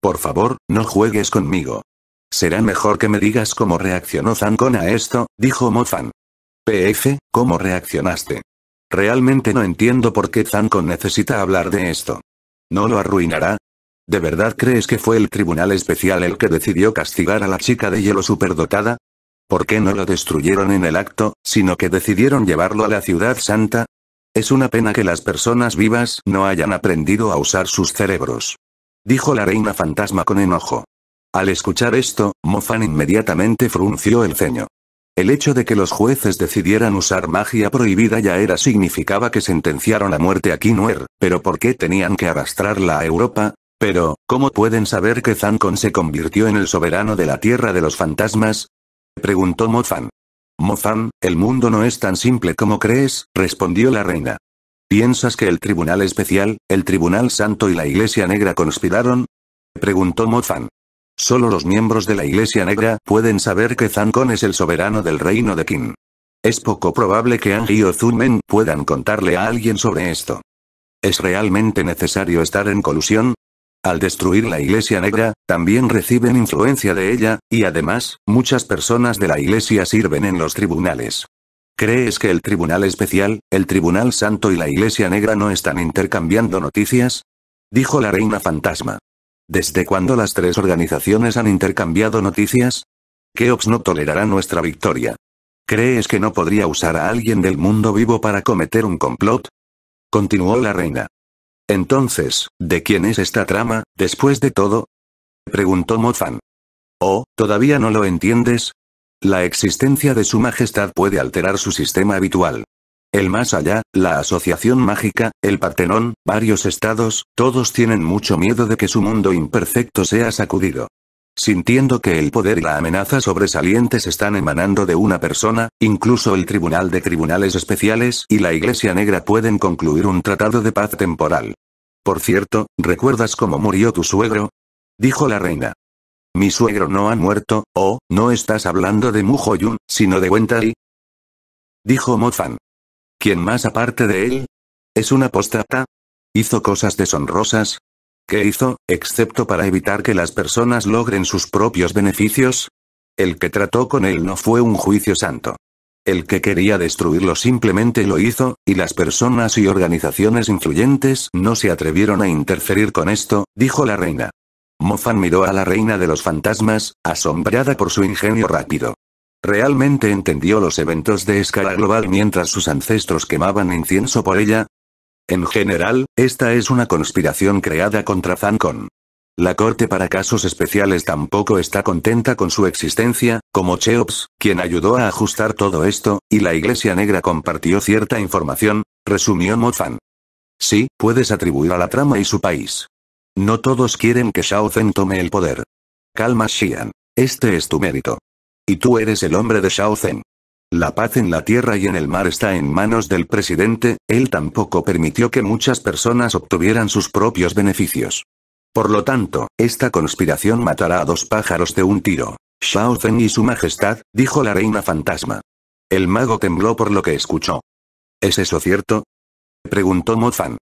Por favor, no juegues conmigo. Será mejor que me digas cómo reaccionó Zancon a esto, dijo Mofan. PF, ¿cómo reaccionaste? Realmente no entiendo por qué Zanko necesita hablar de esto. ¿No lo arruinará? ¿De verdad crees que fue el tribunal especial el que decidió castigar a la chica de hielo superdotada? ¿Por qué no lo destruyeron en el acto, sino que decidieron llevarlo a la ciudad santa? Es una pena que las personas vivas no hayan aprendido a usar sus cerebros. Dijo la reina fantasma con enojo. Al escuchar esto, Mofan inmediatamente frunció el ceño. El hecho de que los jueces decidieran usar magia prohibida ya era significaba que sentenciaron a muerte a Kinuer, pero ¿por qué tenían que arrastrarla a Europa? Pero, ¿cómo pueden saber que Zancon se convirtió en el soberano de la Tierra de los Fantasmas? Preguntó Mofan. Mofan, el mundo no es tan simple como crees, respondió la reina. ¿Piensas que el Tribunal Especial, el Tribunal Santo y la Iglesia Negra conspiraron? Preguntó Mofan. Solo los miembros de la Iglesia Negra pueden saber que Zancón es el soberano del reino de Qin. Es poco probable que Anji o Zumen puedan contarle a alguien sobre esto. ¿Es realmente necesario estar en colusión? Al destruir la Iglesia Negra, también reciben influencia de ella, y además, muchas personas de la Iglesia sirven en los tribunales. ¿Crees que el Tribunal Especial, el Tribunal Santo y la Iglesia Negra no están intercambiando noticias? Dijo la Reina Fantasma. ¿Desde cuándo las tres organizaciones han intercambiado noticias? ops no tolerará nuestra victoria. ¿Crees que no podría usar a alguien del mundo vivo para cometer un complot? Continuó la reina. Entonces, ¿de quién es esta trama, después de todo? Preguntó Mofan. Oh, ¿todavía no lo entiendes? La existencia de su majestad puede alterar su sistema habitual. El más allá, la asociación mágica, el Partenón, varios estados, todos tienen mucho miedo de que su mundo imperfecto sea sacudido. Sintiendo que el poder y la amenaza sobresalientes están emanando de una persona, incluso el Tribunal de Tribunales Especiales y la Iglesia Negra pueden concluir un tratado de paz temporal. Por cierto, ¿recuerdas cómo murió tu suegro? Dijo la reina. Mi suegro no ha muerto, oh, no estás hablando de Mujoyun, sino de Wentai. Dijo Mofan. ¿Quién más aparte de él? ¿Es una apóstata? ¿Hizo cosas deshonrosas? ¿Qué hizo, excepto para evitar que las personas logren sus propios beneficios? El que trató con él no fue un juicio santo. El que quería destruirlo simplemente lo hizo, y las personas y organizaciones influyentes no se atrevieron a interferir con esto, dijo la reina. Mofan miró a la reina de los fantasmas, asombrada por su ingenio rápido. ¿Realmente entendió los eventos de escala global mientras sus ancestros quemaban incienso por ella? En general, esta es una conspiración creada contra Zancon. La corte para casos especiales tampoco está contenta con su existencia, como Cheops, quien ayudó a ajustar todo esto, y la Iglesia Negra compartió cierta información, resumió Mofan. Sí, puedes atribuir a la trama y su país. No todos quieren que Shao tome el poder. Calma Xian. Este es tu mérito. Y tú eres el hombre de Shao La paz en la tierra y en el mar está en manos del presidente, él tampoco permitió que muchas personas obtuvieran sus propios beneficios. Por lo tanto, esta conspiración matará a dos pájaros de un tiro. Shao y su majestad, dijo la reina fantasma. El mago tembló por lo que escuchó. ¿Es eso cierto? Preguntó Mo Fan.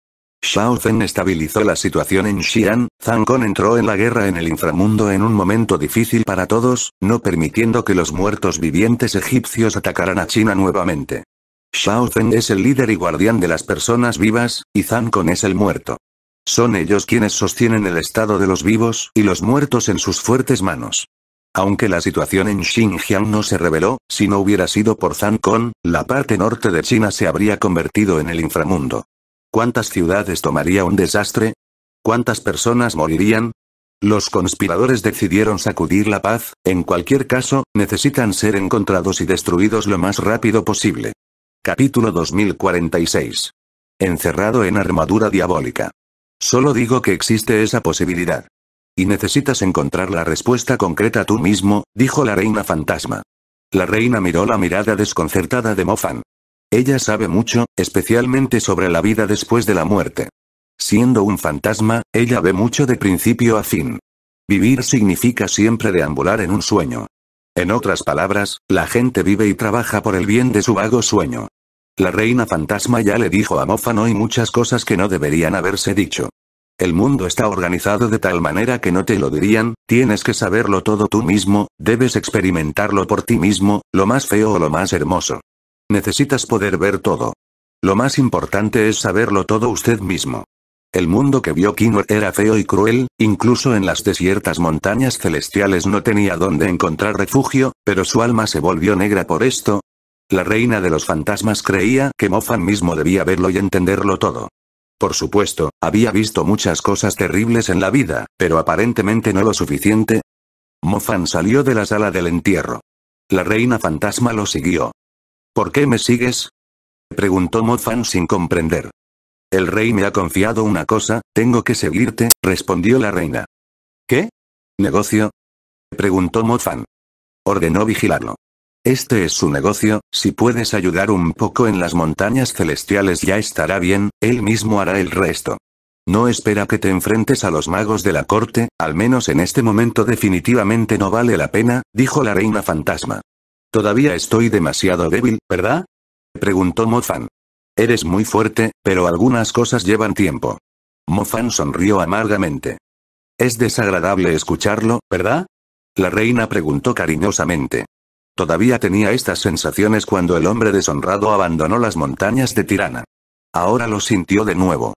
Shao Zhen estabilizó la situación en Xi'an, Kong entró en la guerra en el inframundo en un momento difícil para todos, no permitiendo que los muertos vivientes egipcios atacaran a China nuevamente. Shao Zen es el líder y guardián de las personas vivas, y Kong es el muerto. Son ellos quienes sostienen el estado de los vivos y los muertos en sus fuertes manos. Aunque la situación en Xinjiang no se reveló, si no hubiera sido por Kong, la parte norte de China se habría convertido en el inframundo. ¿Cuántas ciudades tomaría un desastre? ¿Cuántas personas morirían? Los conspiradores decidieron sacudir la paz, en cualquier caso, necesitan ser encontrados y destruidos lo más rápido posible. Capítulo 2046. Encerrado en armadura diabólica. Solo digo que existe esa posibilidad. Y necesitas encontrar la respuesta concreta tú mismo, dijo la reina fantasma. La reina miró la mirada desconcertada de Mofan. Ella sabe mucho, especialmente sobre la vida después de la muerte. Siendo un fantasma, ella ve mucho de principio a fin. Vivir significa siempre deambular en un sueño. En otras palabras, la gente vive y trabaja por el bien de su vago sueño. La reina fantasma ya le dijo a Mófano y muchas cosas que no deberían haberse dicho. El mundo está organizado de tal manera que no te lo dirían, tienes que saberlo todo tú mismo, debes experimentarlo por ti mismo, lo más feo o lo más hermoso. Necesitas poder ver todo. Lo más importante es saberlo todo usted mismo. El mundo que vio Kino era feo y cruel, incluso en las desiertas montañas celestiales no tenía dónde encontrar refugio, pero su alma se volvió negra por esto. La reina de los fantasmas creía que Mofan mismo debía verlo y entenderlo todo. Por supuesto, había visto muchas cosas terribles en la vida, pero aparentemente no lo suficiente. Mofan salió de la sala del entierro. La reina fantasma lo siguió. ¿Por qué me sigues? Preguntó Mofan sin comprender. El rey me ha confiado una cosa, tengo que seguirte, respondió la reina. ¿Qué? ¿Negocio? Preguntó Mofan. Ordenó vigilarlo. Este es su negocio, si puedes ayudar un poco en las montañas celestiales ya estará bien, él mismo hará el resto. No espera que te enfrentes a los magos de la corte, al menos en este momento definitivamente no vale la pena, dijo la reina fantasma. Todavía estoy demasiado débil, ¿verdad? Preguntó Mofan. Eres muy fuerte, pero algunas cosas llevan tiempo. Mofan sonrió amargamente. Es desagradable escucharlo, ¿verdad? La reina preguntó cariñosamente. Todavía tenía estas sensaciones cuando el hombre deshonrado abandonó las montañas de Tirana. Ahora lo sintió de nuevo.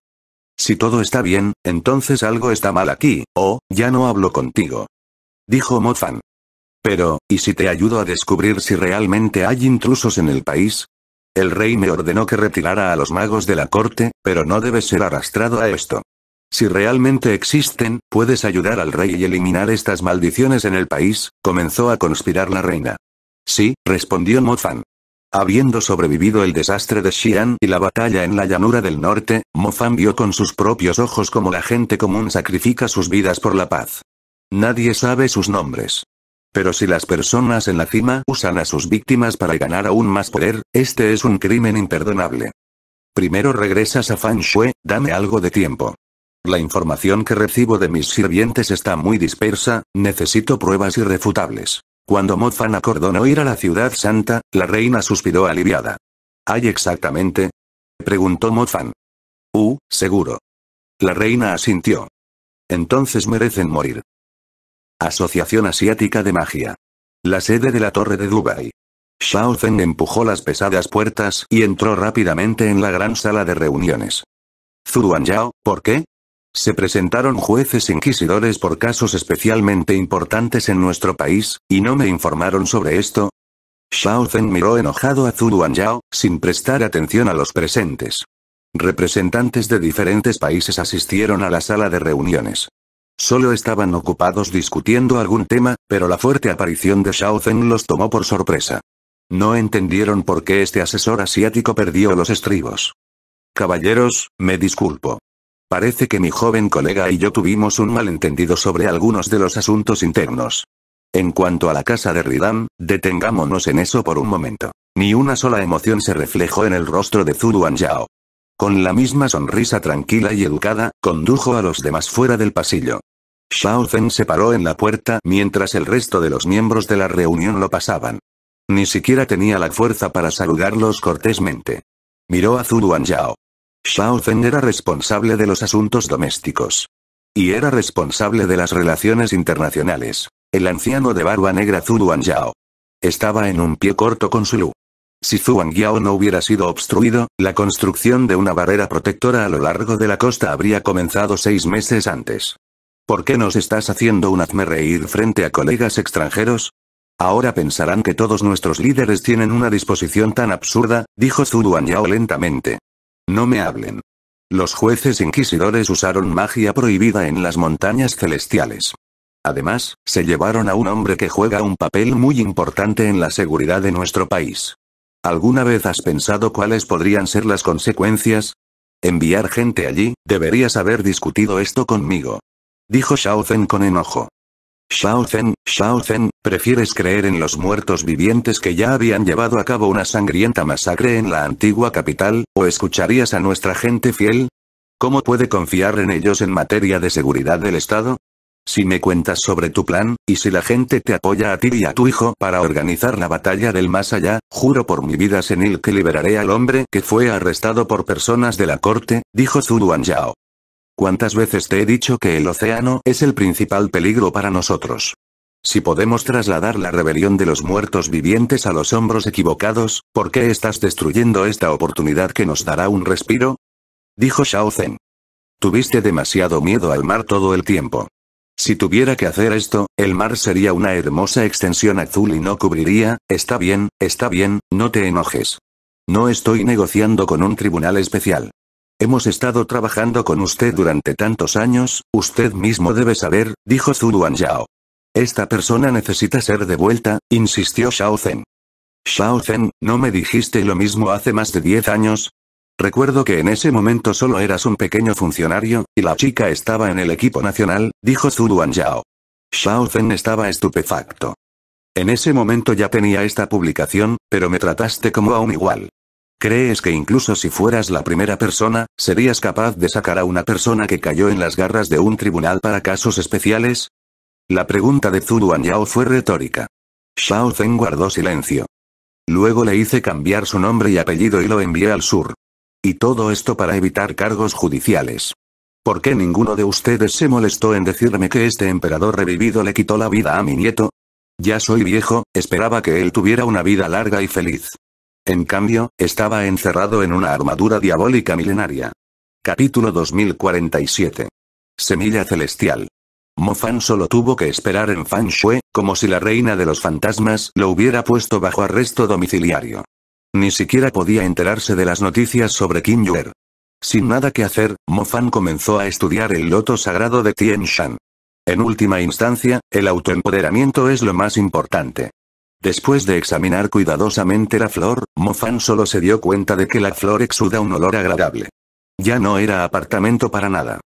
Si todo está bien, entonces algo está mal aquí, o, ya no hablo contigo. Dijo Mofan. Pero, ¿y si te ayudo a descubrir si realmente hay intrusos en el país? El rey me ordenó que retirara a los magos de la corte, pero no debes ser arrastrado a esto. Si realmente existen, puedes ayudar al rey y eliminar estas maldiciones en el país, comenzó a conspirar la reina. Sí, respondió Mofan. Habiendo sobrevivido el desastre de Xi'an y la batalla en la llanura del norte, Mofan vio con sus propios ojos cómo la gente común sacrifica sus vidas por la paz. Nadie sabe sus nombres. Pero si las personas en la cima usan a sus víctimas para ganar aún más poder, este es un crimen imperdonable. Primero regresas a Fan dame algo de tiempo. La información que recibo de mis sirvientes está muy dispersa, necesito pruebas irrefutables. Cuando Mofan acordó no ir a la ciudad santa, la reina suspiró aliviada. ¿Hay exactamente? Preguntó Mofan. Uh, seguro. La reina asintió. Entonces merecen morir. Asociación Asiática de Magia. La sede de la Torre de Dubai. Shao Feng empujó las pesadas puertas y entró rápidamente en la gran sala de reuniones. Zuruan Yao, ¿por qué? Se presentaron jueces inquisidores por casos especialmente importantes en nuestro país, y no me informaron sobre esto. Shao Feng miró enojado a Zuruan Yao, sin prestar atención a los presentes. Representantes de diferentes países asistieron a la sala de reuniones. Solo estaban ocupados discutiendo algún tema, pero la fuerte aparición de Shao Zhen los tomó por sorpresa. No entendieron por qué este asesor asiático perdió los estribos. Caballeros, me disculpo. Parece que mi joven colega y yo tuvimos un malentendido sobre algunos de los asuntos internos. En cuanto a la casa de Ridam, detengámonos en eso por un momento. Ni una sola emoción se reflejó en el rostro de Zuluan Yao. Con la misma sonrisa tranquila y educada, condujo a los demás fuera del pasillo. Shao Zhen se paró en la puerta mientras el resto de los miembros de la reunión lo pasaban. Ni siquiera tenía la fuerza para saludarlos cortésmente. Miró a Zhu Yao. Shao Zen era responsable de los asuntos domésticos. Y era responsable de las relaciones internacionales. El anciano de barba negra Zhu Yao. Estaba en un pie corto con Zulu. Si Zhuang Yao no hubiera sido obstruido, la construcción de una barrera protectora a lo largo de la costa habría comenzado seis meses antes. ¿Por qué nos estás haciendo un hazme reír frente a colegas extranjeros? Ahora pensarán que todos nuestros líderes tienen una disposición tan absurda, dijo Su lentamente. No me hablen. Los jueces inquisidores usaron magia prohibida en las montañas celestiales. Además, se llevaron a un hombre que juega un papel muy importante en la seguridad de nuestro país. ¿Alguna vez has pensado cuáles podrían ser las consecuencias? Enviar gente allí, deberías haber discutido esto conmigo dijo Shao con enojo. Shao Zhen, Shao Zhen, ¿prefieres creer en los muertos vivientes que ya habían llevado a cabo una sangrienta masacre en la antigua capital, o escucharías a nuestra gente fiel? ¿Cómo puede confiar en ellos en materia de seguridad del Estado? Si me cuentas sobre tu plan, y si la gente te apoya a ti y a tu hijo para organizar la batalla del más allá, juro por mi vida senil que liberaré al hombre que fue arrestado por personas de la corte, dijo Zhu Yao. ¿Cuántas veces te he dicho que el océano es el principal peligro para nosotros? Si podemos trasladar la rebelión de los muertos vivientes a los hombros equivocados, ¿por qué estás destruyendo esta oportunidad que nos dará un respiro? Dijo Shao Tuviste demasiado miedo al mar todo el tiempo. Si tuviera que hacer esto, el mar sería una hermosa extensión azul y no cubriría, está bien, está bien, no te enojes. No estoy negociando con un tribunal especial. Hemos estado trabajando con usted durante tantos años, usted mismo debe saber, dijo Zu Yao. Esta persona necesita ser devuelta, insistió Shao Zen. Shao Zen, ¿no me dijiste lo mismo hace más de 10 años? Recuerdo que en ese momento solo eras un pequeño funcionario, y la chica estaba en el equipo nacional, dijo Zuluan Yao. Shao Zhen estaba estupefacto. En ese momento ya tenía esta publicación, pero me trataste como a un igual. ¿Crees que incluso si fueras la primera persona, serías capaz de sacar a una persona que cayó en las garras de un tribunal para casos especiales? La pregunta de Zu Yao fue retórica. Shao Zeng guardó silencio. Luego le hice cambiar su nombre y apellido y lo envié al sur. Y todo esto para evitar cargos judiciales. ¿Por qué ninguno de ustedes se molestó en decirme que este emperador revivido le quitó la vida a mi nieto? Ya soy viejo, esperaba que él tuviera una vida larga y feliz. En cambio, estaba encerrado en una armadura diabólica milenaria. Capítulo 2047. Semilla celestial. Fan solo tuvo que esperar en Fan Shui, como si la reina de los fantasmas lo hubiera puesto bajo arresto domiciliario. Ni siquiera podía enterarse de las noticias sobre Kim Yue. Sin nada que hacer, Fan comenzó a estudiar el loto sagrado de Tien Shan. En última instancia, el autoempoderamiento es lo más importante. Después de examinar cuidadosamente la flor, Mofan solo se dio cuenta de que la flor exuda un olor agradable. Ya no era apartamento para nada.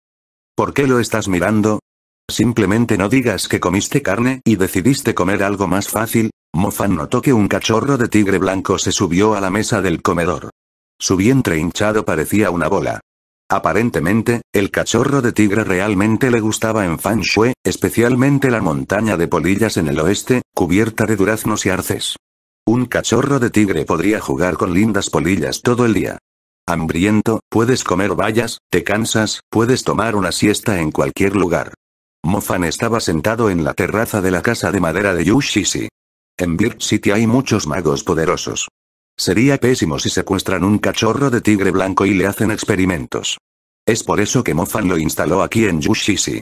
¿Por qué lo estás mirando? Simplemente no digas que comiste carne y decidiste comer algo más fácil. Mofan notó que un cachorro de tigre blanco se subió a la mesa del comedor. Su vientre hinchado parecía una bola. Aparentemente, el cachorro de tigre realmente le gustaba en Fan Shui, especialmente la montaña de polillas en el oeste, cubierta de duraznos y arces. Un cachorro de tigre podría jugar con lindas polillas todo el día. Hambriento, puedes comer bayas, te cansas, puedes tomar una siesta en cualquier lugar. Mofan estaba sentado en la terraza de la casa de madera de Yushishi. En Bird City hay muchos magos poderosos. Sería pésimo si secuestran un cachorro de tigre blanco y le hacen experimentos. Es por eso que Mofan lo instaló aquí en Yushishi.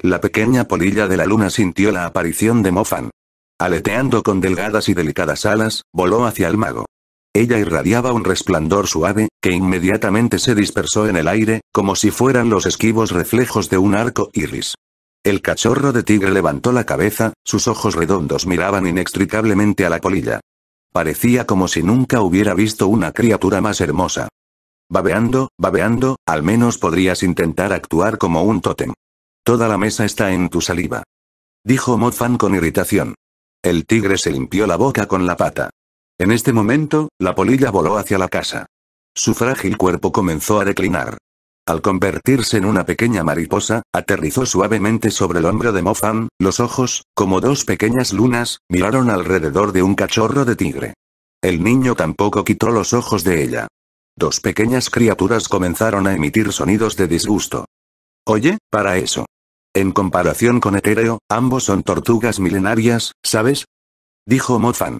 La pequeña polilla de la luna sintió la aparición de Mofan. Aleteando con delgadas y delicadas alas, voló hacia el mago. Ella irradiaba un resplandor suave, que inmediatamente se dispersó en el aire, como si fueran los esquivos reflejos de un arco iris. El cachorro de tigre levantó la cabeza, sus ojos redondos miraban inextricablemente a la colilla. Parecía como si nunca hubiera visto una criatura más hermosa. Babeando, babeando, al menos podrías intentar actuar como un tótem. Toda la mesa está en tu saliva. Dijo Mofan con irritación. El tigre se limpió la boca con la pata. En este momento, la polilla voló hacia la casa. Su frágil cuerpo comenzó a declinar. Al convertirse en una pequeña mariposa, aterrizó suavemente sobre el hombro de Mofan, los ojos, como dos pequeñas lunas, miraron alrededor de un cachorro de tigre. El niño tampoco quitó los ojos de ella. Dos pequeñas criaturas comenzaron a emitir sonidos de disgusto. Oye, para eso. En comparación con Etéreo, ambos son tortugas milenarias, ¿sabes? Dijo Mofan.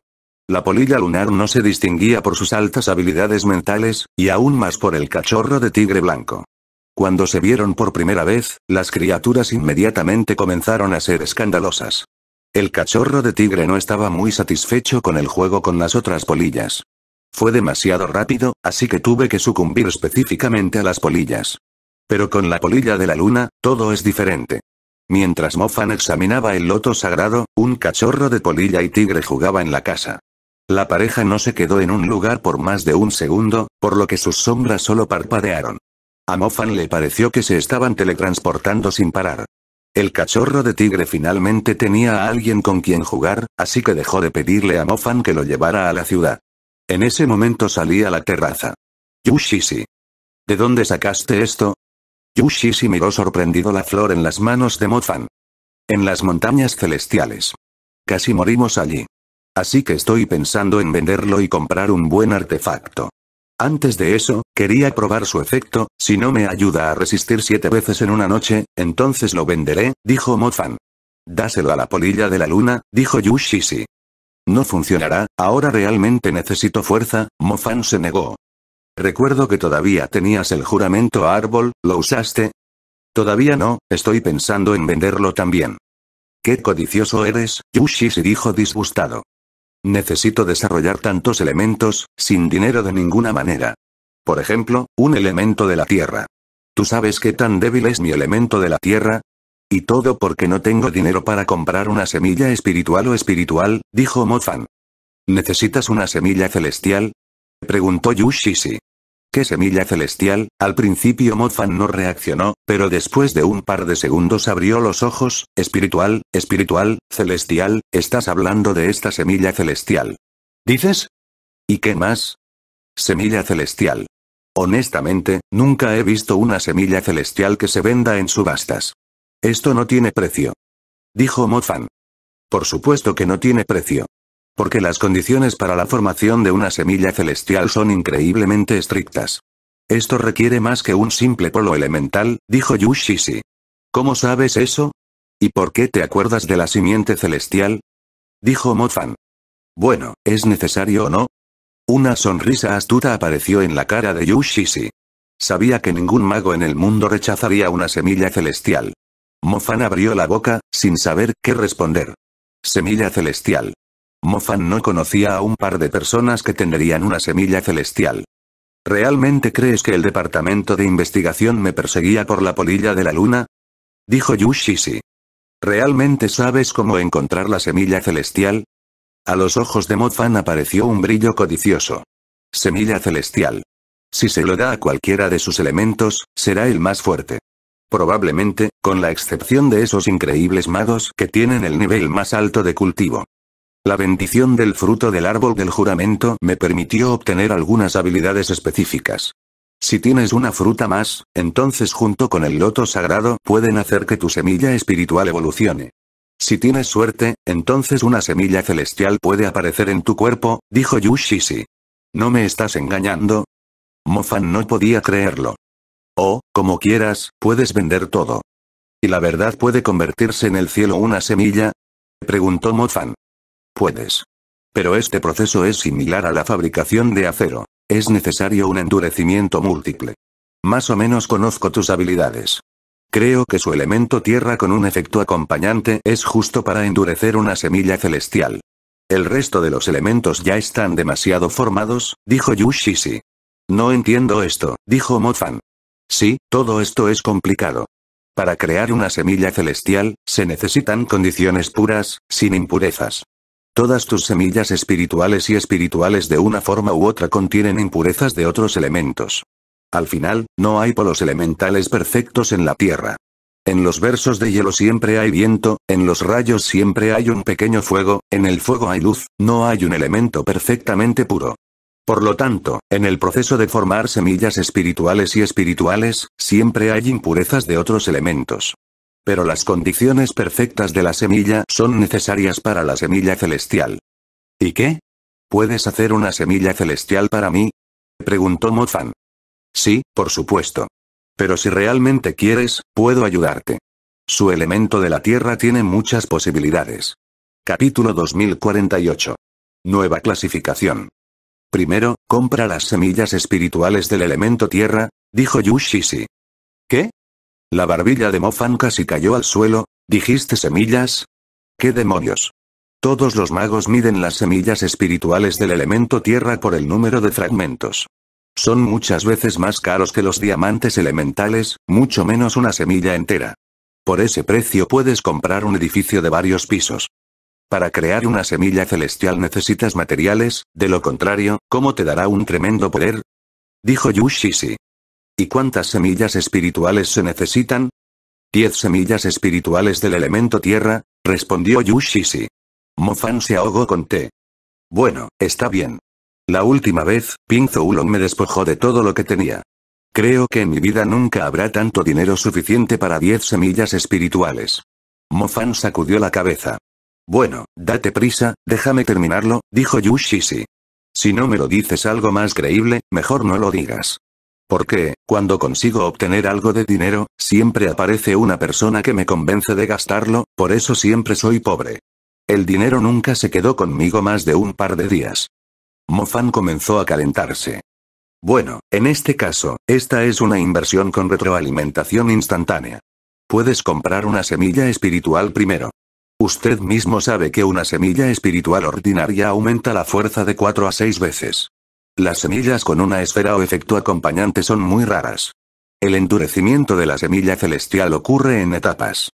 La polilla lunar no se distinguía por sus altas habilidades mentales, y aún más por el cachorro de tigre blanco. Cuando se vieron por primera vez, las criaturas inmediatamente comenzaron a ser escandalosas. El cachorro de tigre no estaba muy satisfecho con el juego con las otras polillas. Fue demasiado rápido, así que tuve que sucumbir específicamente a las polillas. Pero con la polilla de la luna, todo es diferente. Mientras Mofan examinaba el loto sagrado, un cachorro de polilla y tigre jugaba en la casa. La pareja no se quedó en un lugar por más de un segundo, por lo que sus sombras solo parpadearon. A Mofan le pareció que se estaban teletransportando sin parar. El cachorro de tigre finalmente tenía a alguien con quien jugar, así que dejó de pedirle a Mofan que lo llevara a la ciudad. En ese momento salía a la terraza. Yushishi. ¿De dónde sacaste esto? Yushishi miró sorprendido la flor en las manos de Mofan. En las montañas celestiales. Casi morimos allí. Así que estoy pensando en venderlo y comprar un buen artefacto. Antes de eso, quería probar su efecto, si no me ayuda a resistir siete veces en una noche, entonces lo venderé, dijo Mofan. Dáselo a la polilla de la luna, dijo Yushishi. No funcionará, ahora realmente necesito fuerza, Mofan se negó. Recuerdo que todavía tenías el juramento árbol, ¿lo usaste? Todavía no, estoy pensando en venderlo también. Qué codicioso eres, se dijo disgustado. Necesito desarrollar tantos elementos, sin dinero de ninguna manera. Por ejemplo, un elemento de la tierra. ¿Tú sabes qué tan débil es mi elemento de la tierra? Y todo porque no tengo dinero para comprar una semilla espiritual o espiritual, dijo Mofan. ¿Necesitas una semilla celestial? preguntó Yushishi. ¿Qué semilla celestial? Al principio Mofan no reaccionó, pero después de un par de segundos abrió los ojos, espiritual, espiritual, celestial, estás hablando de esta semilla celestial. ¿Dices? ¿Y qué más? Semilla celestial. Honestamente, nunca he visto una semilla celestial que se venda en subastas. Esto no tiene precio. Dijo Mofan. Por supuesto que no tiene precio. Porque las condiciones para la formación de una semilla celestial son increíblemente estrictas. Esto requiere más que un simple polo elemental, dijo Yushishi. ¿Cómo sabes eso? ¿Y por qué te acuerdas de la simiente celestial? Dijo Mofan. Bueno, ¿es necesario o no? Una sonrisa astuta apareció en la cara de Yushishi. Sabía que ningún mago en el mundo rechazaría una semilla celestial. Mofan abrió la boca, sin saber qué responder. Semilla celestial. Mofan no conocía a un par de personas que tendrían una semilla celestial. ¿Realmente crees que el departamento de investigación me perseguía por la polilla de la luna? Dijo Yushishi. ¿Realmente sabes cómo encontrar la semilla celestial? A los ojos de Mofan apareció un brillo codicioso. Semilla celestial. Si se lo da a cualquiera de sus elementos, será el más fuerte. Probablemente, con la excepción de esos increíbles magos que tienen el nivel más alto de cultivo. La bendición del fruto del árbol del juramento me permitió obtener algunas habilidades específicas. Si tienes una fruta más, entonces junto con el loto sagrado pueden hacer que tu semilla espiritual evolucione. Si tienes suerte, entonces una semilla celestial puede aparecer en tu cuerpo, dijo Yushishi. ¿No me estás engañando? Mofan no podía creerlo. O, oh, como quieras, puedes vender todo. ¿Y la verdad puede convertirse en el cielo una semilla? Preguntó Mofan puedes. Pero este proceso es similar a la fabricación de acero. Es necesario un endurecimiento múltiple. Más o menos conozco tus habilidades. Creo que su elemento tierra con un efecto acompañante es justo para endurecer una semilla celestial. El resto de los elementos ya están demasiado formados, dijo Yushishi. No entiendo esto, dijo Mofan. Sí, todo esto es complicado. Para crear una semilla celestial, se necesitan condiciones puras, sin impurezas. Todas tus semillas espirituales y espirituales de una forma u otra contienen impurezas de otros elementos. Al final, no hay polos elementales perfectos en la Tierra. En los versos de hielo siempre hay viento, en los rayos siempre hay un pequeño fuego, en el fuego hay luz, no hay un elemento perfectamente puro. Por lo tanto, en el proceso de formar semillas espirituales y espirituales, siempre hay impurezas de otros elementos. Pero las condiciones perfectas de la semilla son necesarias para la semilla celestial. ¿Y qué? ¿Puedes hacer una semilla celestial para mí? preguntó Mofan. Sí, por supuesto. Pero si realmente quieres, puedo ayudarte. Su elemento de la Tierra tiene muchas posibilidades. Capítulo 2048. Nueva clasificación. Primero, compra las semillas espirituales del elemento Tierra, dijo Yushishi. ¿Qué? La barbilla de Mofan casi cayó al suelo. ¿Dijiste semillas? ¿Qué demonios? Todos los magos miden las semillas espirituales del elemento tierra por el número de fragmentos. Son muchas veces más caros que los diamantes elementales, mucho menos una semilla entera. Por ese precio puedes comprar un edificio de varios pisos. Para crear una semilla celestial necesitas materiales, de lo contrario, ¿cómo te dará un tremendo poder? Dijo Yushishi. ¿Y cuántas semillas espirituales se necesitan? Diez semillas espirituales del elemento tierra, respondió Yushishi. Mofan se ahogó con té. Bueno, está bien. La última vez, Pinzo me despojó de todo lo que tenía. Creo que en mi vida nunca habrá tanto dinero suficiente para diez semillas espirituales. Mofan sacudió la cabeza. Bueno, date prisa, déjame terminarlo, dijo Yushishi. Si no me lo dices algo más creíble, mejor no lo digas. Porque, cuando consigo obtener algo de dinero, siempre aparece una persona que me convence de gastarlo, por eso siempre soy pobre. El dinero nunca se quedó conmigo más de un par de días. Mofan comenzó a calentarse. Bueno, en este caso, esta es una inversión con retroalimentación instantánea. Puedes comprar una semilla espiritual primero. Usted mismo sabe que una semilla espiritual ordinaria aumenta la fuerza de 4 a 6 veces. Las semillas con una esfera o efecto acompañante son muy raras. El endurecimiento de la semilla celestial ocurre en etapas.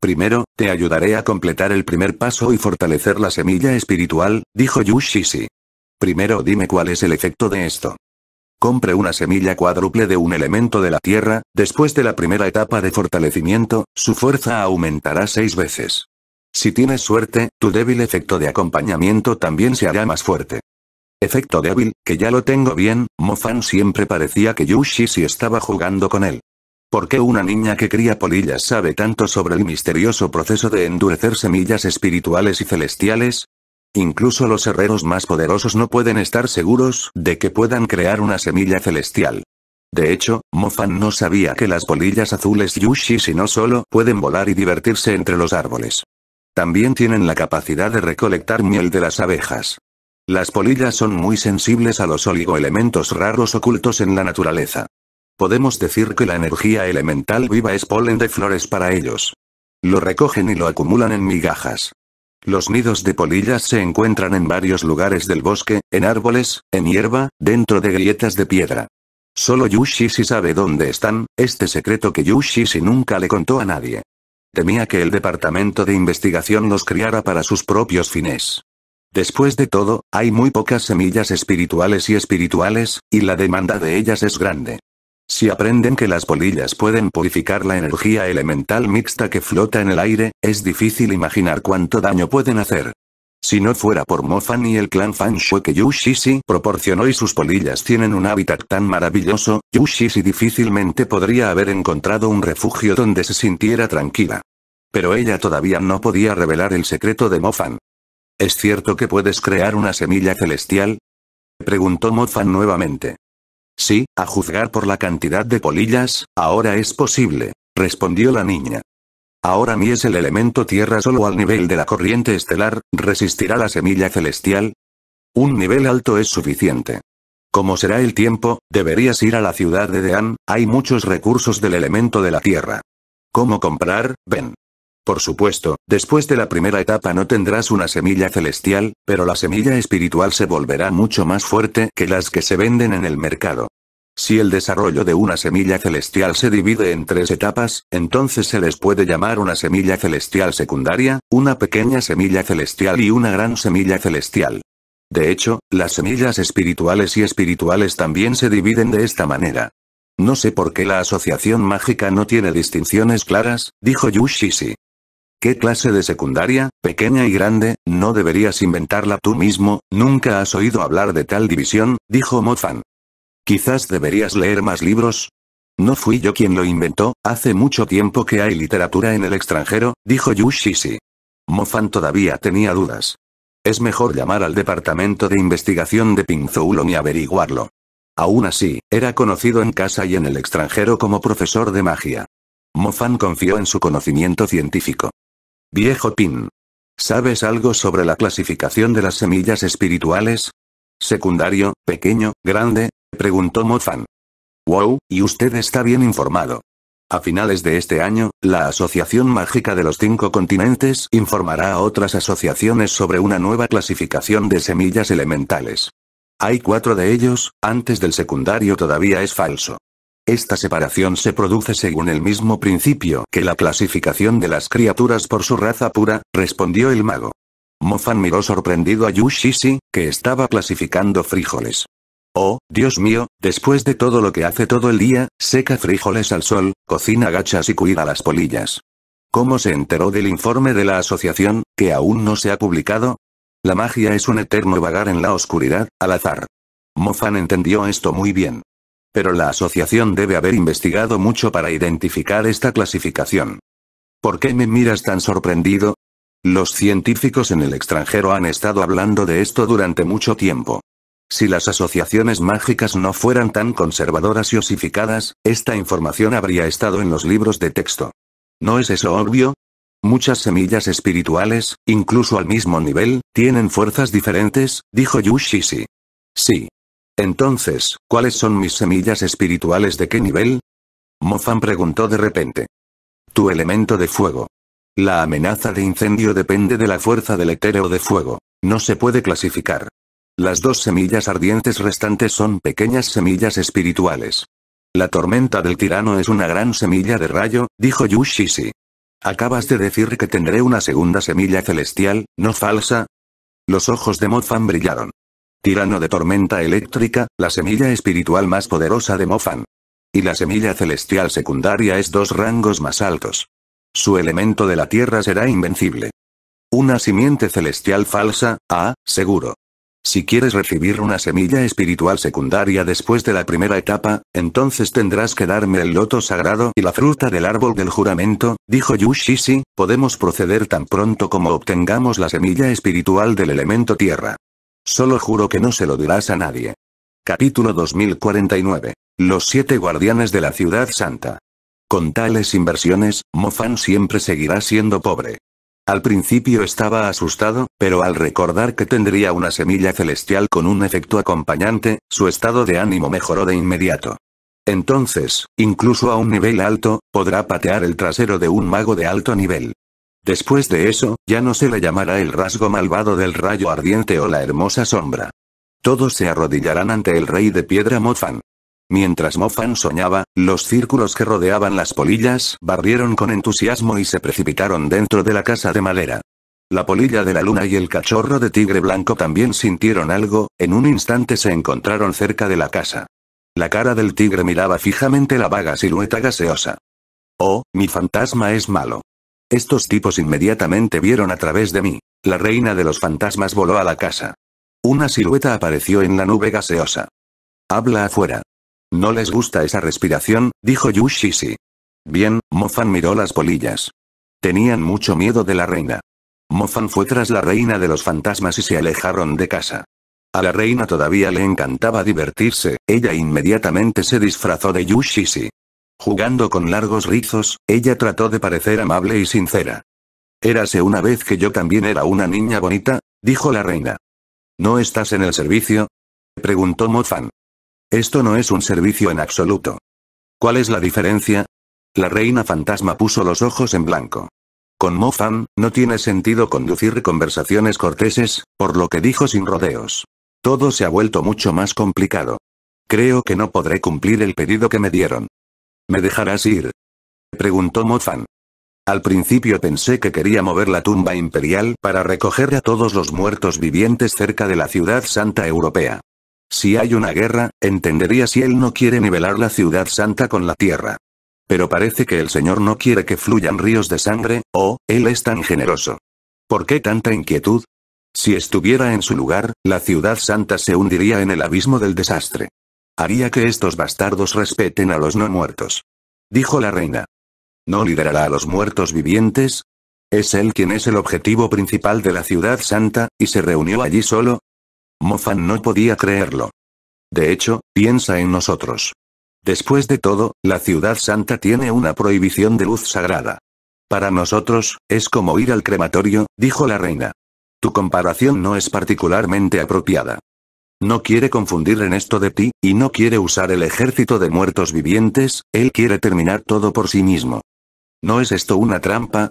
Primero, te ayudaré a completar el primer paso y fortalecer la semilla espiritual, dijo Yushishi. Primero dime cuál es el efecto de esto. Compre una semilla cuádruple de un elemento de la tierra, después de la primera etapa de fortalecimiento, su fuerza aumentará seis veces. Si tienes suerte, tu débil efecto de acompañamiento también se hará más fuerte. Efecto débil, que ya lo tengo bien, Mofan siempre parecía que Yushi si estaba jugando con él. ¿Por qué una niña que cría polillas sabe tanto sobre el misterioso proceso de endurecer semillas espirituales y celestiales? Incluso los herreros más poderosos no pueden estar seguros de que puedan crear una semilla celestial. De hecho, Mofan no sabía que las polillas azules Yushi si no solo pueden volar y divertirse entre los árboles. También tienen la capacidad de recolectar miel de las abejas. Las polillas son muy sensibles a los oligoelementos raros ocultos en la naturaleza. Podemos decir que la energía elemental viva es polen de flores para ellos. Lo recogen y lo acumulan en migajas. Los nidos de polillas se encuentran en varios lugares del bosque, en árboles, en hierba, dentro de grietas de piedra. Solo Yushishi sabe dónde están, este secreto que Yushishi nunca le contó a nadie. Temía que el departamento de investigación los criara para sus propios fines. Después de todo, hay muy pocas semillas espirituales y espirituales, y la demanda de ellas es grande. Si aprenden que las polillas pueden purificar la energía elemental mixta que flota en el aire, es difícil imaginar cuánto daño pueden hacer. Si no fuera por Mofan y el clan Fan Shue que Yushisi proporcionó y sus polillas tienen un hábitat tan maravilloso, Yushisi difícilmente podría haber encontrado un refugio donde se sintiera tranquila. Pero ella todavía no podía revelar el secreto de Mofan. ¿Es cierto que puedes crear una semilla celestial? Preguntó Mofan nuevamente. Sí, a juzgar por la cantidad de polillas, ahora es posible, respondió la niña. Ahora mi es el elemento tierra solo al nivel de la corriente estelar, ¿resistirá la semilla celestial? Un nivel alto es suficiente. Como será el tiempo, deberías ir a la ciudad de Dean, hay muchos recursos del elemento de la tierra. ¿Cómo comprar, Ven. Por supuesto, después de la primera etapa no tendrás una semilla celestial, pero la semilla espiritual se volverá mucho más fuerte que las que se venden en el mercado. Si el desarrollo de una semilla celestial se divide en tres etapas, entonces se les puede llamar una semilla celestial secundaria, una pequeña semilla celestial y una gran semilla celestial. De hecho, las semillas espirituales y espirituales también se dividen de esta manera. No sé por qué la asociación mágica no tiene distinciones claras, dijo Yushishi. ¿Qué clase de secundaria, pequeña y grande, no deberías inventarla tú mismo? Nunca has oído hablar de tal división, dijo Mofan. Quizás deberías leer más libros. No fui yo quien lo inventó, hace mucho tiempo que hay literatura en el extranjero, dijo Mo Mofan todavía tenía dudas. Es mejor llamar al departamento de investigación de Pinzoulon y averiguarlo. Aún así, era conocido en casa y en el extranjero como profesor de magia. Mofan confió en su conocimiento científico. Viejo Pin. ¿Sabes algo sobre la clasificación de las semillas espirituales? Secundario, pequeño, grande, preguntó Mofan. Wow, y usted está bien informado. A finales de este año, la Asociación Mágica de los Cinco Continentes informará a otras asociaciones sobre una nueva clasificación de semillas elementales. Hay cuatro de ellos, antes del secundario todavía es falso. Esta separación se produce según el mismo principio que la clasificación de las criaturas por su raza pura, respondió el mago. Mofan miró sorprendido a Yushishi, que estaba clasificando frijoles. Oh, Dios mío, después de todo lo que hace todo el día, seca frijoles al sol, cocina gachas y cuida las polillas. ¿Cómo se enteró del informe de la asociación, que aún no se ha publicado? La magia es un eterno vagar en la oscuridad, al azar. Mofan entendió esto muy bien. Pero la asociación debe haber investigado mucho para identificar esta clasificación. ¿Por qué me miras tan sorprendido? Los científicos en el extranjero han estado hablando de esto durante mucho tiempo. Si las asociaciones mágicas no fueran tan conservadoras y osificadas, esta información habría estado en los libros de texto. ¿No es eso obvio? Muchas semillas espirituales, incluso al mismo nivel, tienen fuerzas diferentes, dijo Yushishi. Sí, entonces, ¿cuáles son mis semillas espirituales de qué nivel? Mofan preguntó de repente. Tu elemento de fuego. La amenaza de incendio depende de la fuerza del etéreo de fuego. No se puede clasificar. Las dos semillas ardientes restantes son pequeñas semillas espirituales. La tormenta del tirano es una gran semilla de rayo, dijo Yushishi. Acabas de decir que tendré una segunda semilla celestial, ¿no falsa? Los ojos de Mofan brillaron. Tirano de Tormenta Eléctrica, la semilla espiritual más poderosa de Mofan. Y la semilla celestial secundaria es dos rangos más altos. Su elemento de la tierra será invencible. Una simiente celestial falsa, ah, seguro. Si quieres recibir una semilla espiritual secundaria después de la primera etapa, entonces tendrás que darme el loto sagrado y la fruta del árbol del juramento, dijo Yushishi, podemos proceder tan pronto como obtengamos la semilla espiritual del elemento tierra. Solo juro que no se lo dirás a nadie. Capítulo 2049. Los siete guardianes de la ciudad santa. Con tales inversiones, Mofan siempre seguirá siendo pobre. Al principio estaba asustado, pero al recordar que tendría una semilla celestial con un efecto acompañante, su estado de ánimo mejoró de inmediato. Entonces, incluso a un nivel alto, podrá patear el trasero de un mago de alto nivel. Después de eso, ya no se le llamará el rasgo malvado del rayo ardiente o la hermosa sombra. Todos se arrodillarán ante el rey de piedra Mofan. Mientras Mofan soñaba, los círculos que rodeaban las polillas barrieron con entusiasmo y se precipitaron dentro de la casa de madera. La polilla de la luna y el cachorro de tigre blanco también sintieron algo, en un instante se encontraron cerca de la casa. La cara del tigre miraba fijamente la vaga silueta gaseosa. Oh, mi fantasma es malo. Estos tipos inmediatamente vieron a través de mí. La reina de los fantasmas voló a la casa. Una silueta apareció en la nube gaseosa. Habla afuera. No les gusta esa respiración, dijo Yushishi. Bien, Mofan miró las polillas. Tenían mucho miedo de la reina. Mofan fue tras la reina de los fantasmas y se alejaron de casa. A la reina todavía le encantaba divertirse, ella inmediatamente se disfrazó de Yushishi. Jugando con largos rizos, ella trató de parecer amable y sincera. Érase una vez que yo también era una niña bonita, dijo la reina. ¿No estás en el servicio? preguntó Mofan. Esto no es un servicio en absoluto. ¿Cuál es la diferencia? La reina fantasma puso los ojos en blanco. Con Mofan, no tiene sentido conducir conversaciones corteses, por lo que dijo sin rodeos. Todo se ha vuelto mucho más complicado. Creo que no podré cumplir el pedido que me dieron. ¿Me dejarás ir? Preguntó Mofan. Al principio pensé que quería mover la tumba imperial para recoger a todos los muertos vivientes cerca de la ciudad santa europea. Si hay una guerra, entendería si él no quiere nivelar la ciudad santa con la tierra. Pero parece que el Señor no quiere que fluyan ríos de sangre, oh, Él es tan generoso. ¿Por qué tanta inquietud? Si estuviera en su lugar, la ciudad santa se hundiría en el abismo del desastre. Haría que estos bastardos respeten a los no muertos. Dijo la reina. ¿No liderará a los muertos vivientes? ¿Es él quien es el objetivo principal de la ciudad santa, y se reunió allí solo? Mofan no podía creerlo. De hecho, piensa en nosotros. Después de todo, la ciudad santa tiene una prohibición de luz sagrada. Para nosotros, es como ir al crematorio, dijo la reina. Tu comparación no es particularmente apropiada. No quiere confundir en esto de ti, y no quiere usar el ejército de muertos vivientes, él quiere terminar todo por sí mismo. ¿No es esto una trampa?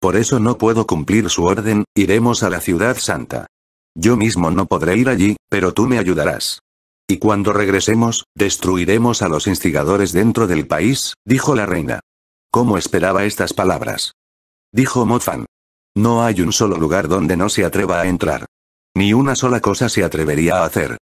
Por eso no puedo cumplir su orden, iremos a la ciudad santa. Yo mismo no podré ir allí, pero tú me ayudarás. Y cuando regresemos, destruiremos a los instigadores dentro del país, dijo la reina. ¿Cómo esperaba estas palabras? Dijo Mofan. No hay un solo lugar donde no se atreva a entrar. Ni una sola cosa se atrevería a hacer.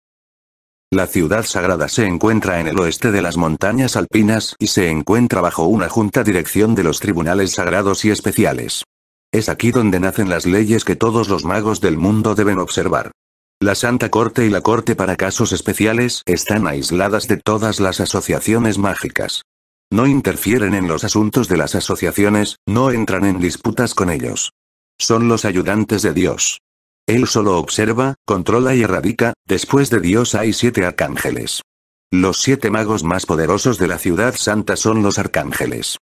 La ciudad sagrada se encuentra en el oeste de las montañas alpinas y se encuentra bajo una junta dirección de los tribunales sagrados y especiales. Es aquí donde nacen las leyes que todos los magos del mundo deben observar. La Santa Corte y la Corte para casos especiales están aisladas de todas las asociaciones mágicas. No interfieren en los asuntos de las asociaciones, no entran en disputas con ellos. Son los ayudantes de Dios. Él solo observa, controla y erradica, después de Dios hay siete arcángeles. Los siete magos más poderosos de la ciudad santa son los arcángeles.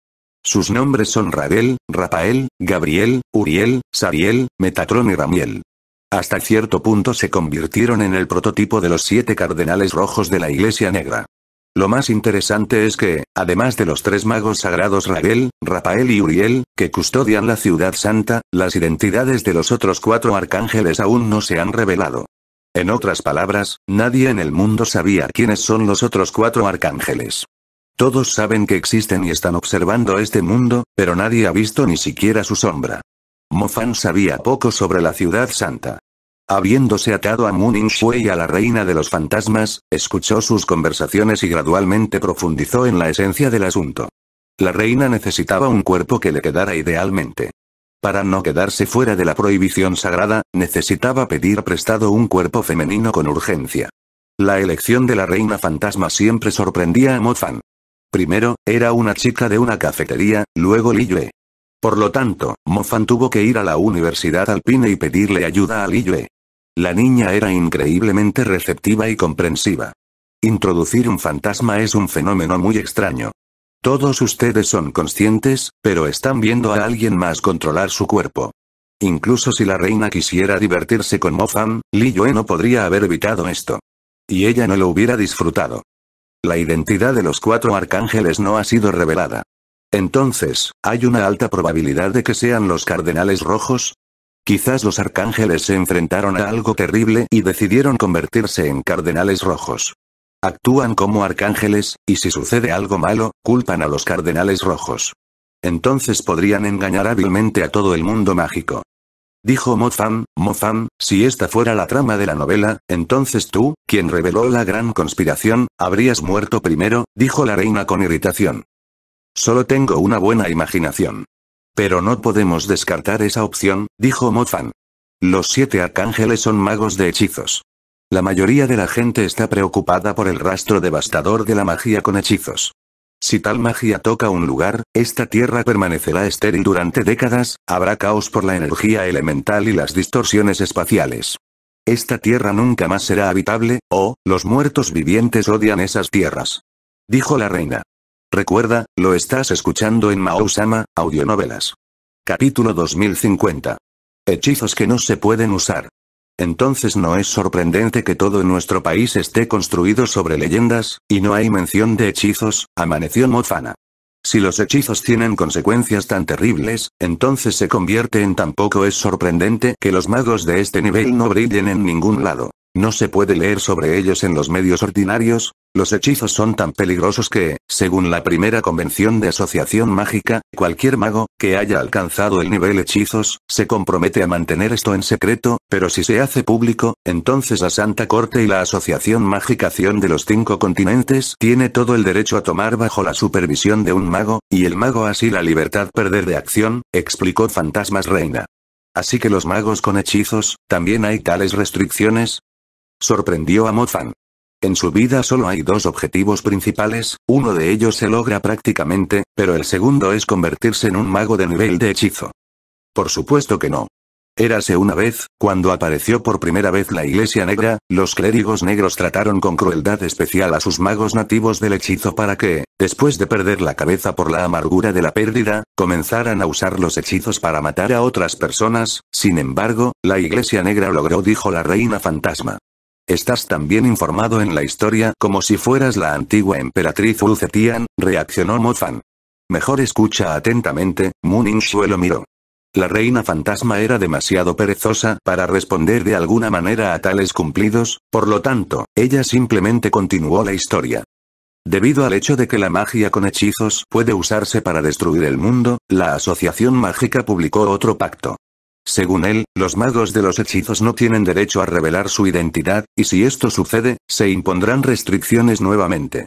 Sus nombres son Radel, Rafael, Gabriel, Uriel, Sariel, Metatrón y Ramiel. Hasta cierto punto se convirtieron en el prototipo de los siete cardenales rojos de la Iglesia Negra. Lo más interesante es que, además de los tres magos sagrados Rabel, Rafael y Uriel, que custodian la ciudad santa, las identidades de los otros cuatro arcángeles aún no se han revelado. En otras palabras, nadie en el mundo sabía quiénes son los otros cuatro arcángeles. Todos saben que existen y están observando este mundo, pero nadie ha visto ni siquiera su sombra. Mofan sabía poco sobre la ciudad santa. Habiéndose atado a Muning y a la reina de los fantasmas, escuchó sus conversaciones y gradualmente profundizó en la esencia del asunto. La reina necesitaba un cuerpo que le quedara idealmente. Para no quedarse fuera de la prohibición sagrada, necesitaba pedir prestado un cuerpo femenino con urgencia. La elección de la reina fantasma siempre sorprendía a Mofan. Primero, era una chica de una cafetería, luego Li Por lo tanto, Mofan tuvo que ir a la Universidad Alpine y pedirle ayuda a Li la niña era increíblemente receptiva y comprensiva. Introducir un fantasma es un fenómeno muy extraño. Todos ustedes son conscientes, pero están viendo a alguien más controlar su cuerpo. Incluso si la reina quisiera divertirse con mofan Li Yue no podría haber evitado esto. Y ella no lo hubiera disfrutado. La identidad de los cuatro arcángeles no ha sido revelada. Entonces, hay una alta probabilidad de que sean los cardenales rojos, Quizás los arcángeles se enfrentaron a algo terrible y decidieron convertirse en cardenales rojos. Actúan como arcángeles, y si sucede algo malo, culpan a los cardenales rojos. Entonces podrían engañar hábilmente a todo el mundo mágico. Dijo Mofan, Mofan, si esta fuera la trama de la novela, entonces tú, quien reveló la gran conspiración, habrías muerto primero, dijo la reina con irritación. Solo tengo una buena imaginación. Pero no podemos descartar esa opción, dijo Mofan. Los siete arcángeles son magos de hechizos. La mayoría de la gente está preocupada por el rastro devastador de la magia con hechizos. Si tal magia toca un lugar, esta tierra permanecerá estéril durante décadas, habrá caos por la energía elemental y las distorsiones espaciales. Esta tierra nunca más será habitable, o, los muertos vivientes odian esas tierras. Dijo la reina. Recuerda, lo estás escuchando en Maousama, Audionovelas. Capítulo 2050. Hechizos que no se pueden usar. Entonces no es sorprendente que todo nuestro país esté construido sobre leyendas, y no hay mención de hechizos, amaneció Mofana. Si los hechizos tienen consecuencias tan terribles, entonces se convierte en tampoco es sorprendente que los magos de este nivel no brillen en ningún lado. No se puede leer sobre ellos en los medios ordinarios, los hechizos son tan peligrosos que, según la primera convención de asociación mágica, cualquier mago, que haya alcanzado el nivel hechizos, se compromete a mantener esto en secreto, pero si se hace público, entonces la Santa Corte y la Asociación Magicación de los Cinco Continentes tiene todo el derecho a tomar bajo la supervisión de un mago, y el mago así la libertad perder de acción, explicó Fantasmas Reina. Así que los magos con hechizos, también hay tales restricciones, sorprendió a Mozan. En su vida solo hay dos objetivos principales, uno de ellos se logra prácticamente, pero el segundo es convertirse en un mago de nivel de hechizo. Por supuesto que no. Érase una vez, cuando apareció por primera vez la Iglesia Negra, los clérigos negros trataron con crueldad especial a sus magos nativos del hechizo para que, después de perder la cabeza por la amargura de la pérdida, comenzaran a usar los hechizos para matar a otras personas, sin embargo, la Iglesia Negra logró dijo la Reina Fantasma. Estás tan bien informado en la historia como si fueras la antigua emperatriz Ulcetian, reaccionó Mofan. Mejor escucha atentamente, Muninshue lo miró. La reina fantasma era demasiado perezosa para responder de alguna manera a tales cumplidos, por lo tanto, ella simplemente continuó la historia. Debido al hecho de que la magia con hechizos puede usarse para destruir el mundo, la Asociación Mágica publicó otro pacto. Según él, los magos de los hechizos no tienen derecho a revelar su identidad, y si esto sucede, se impondrán restricciones nuevamente.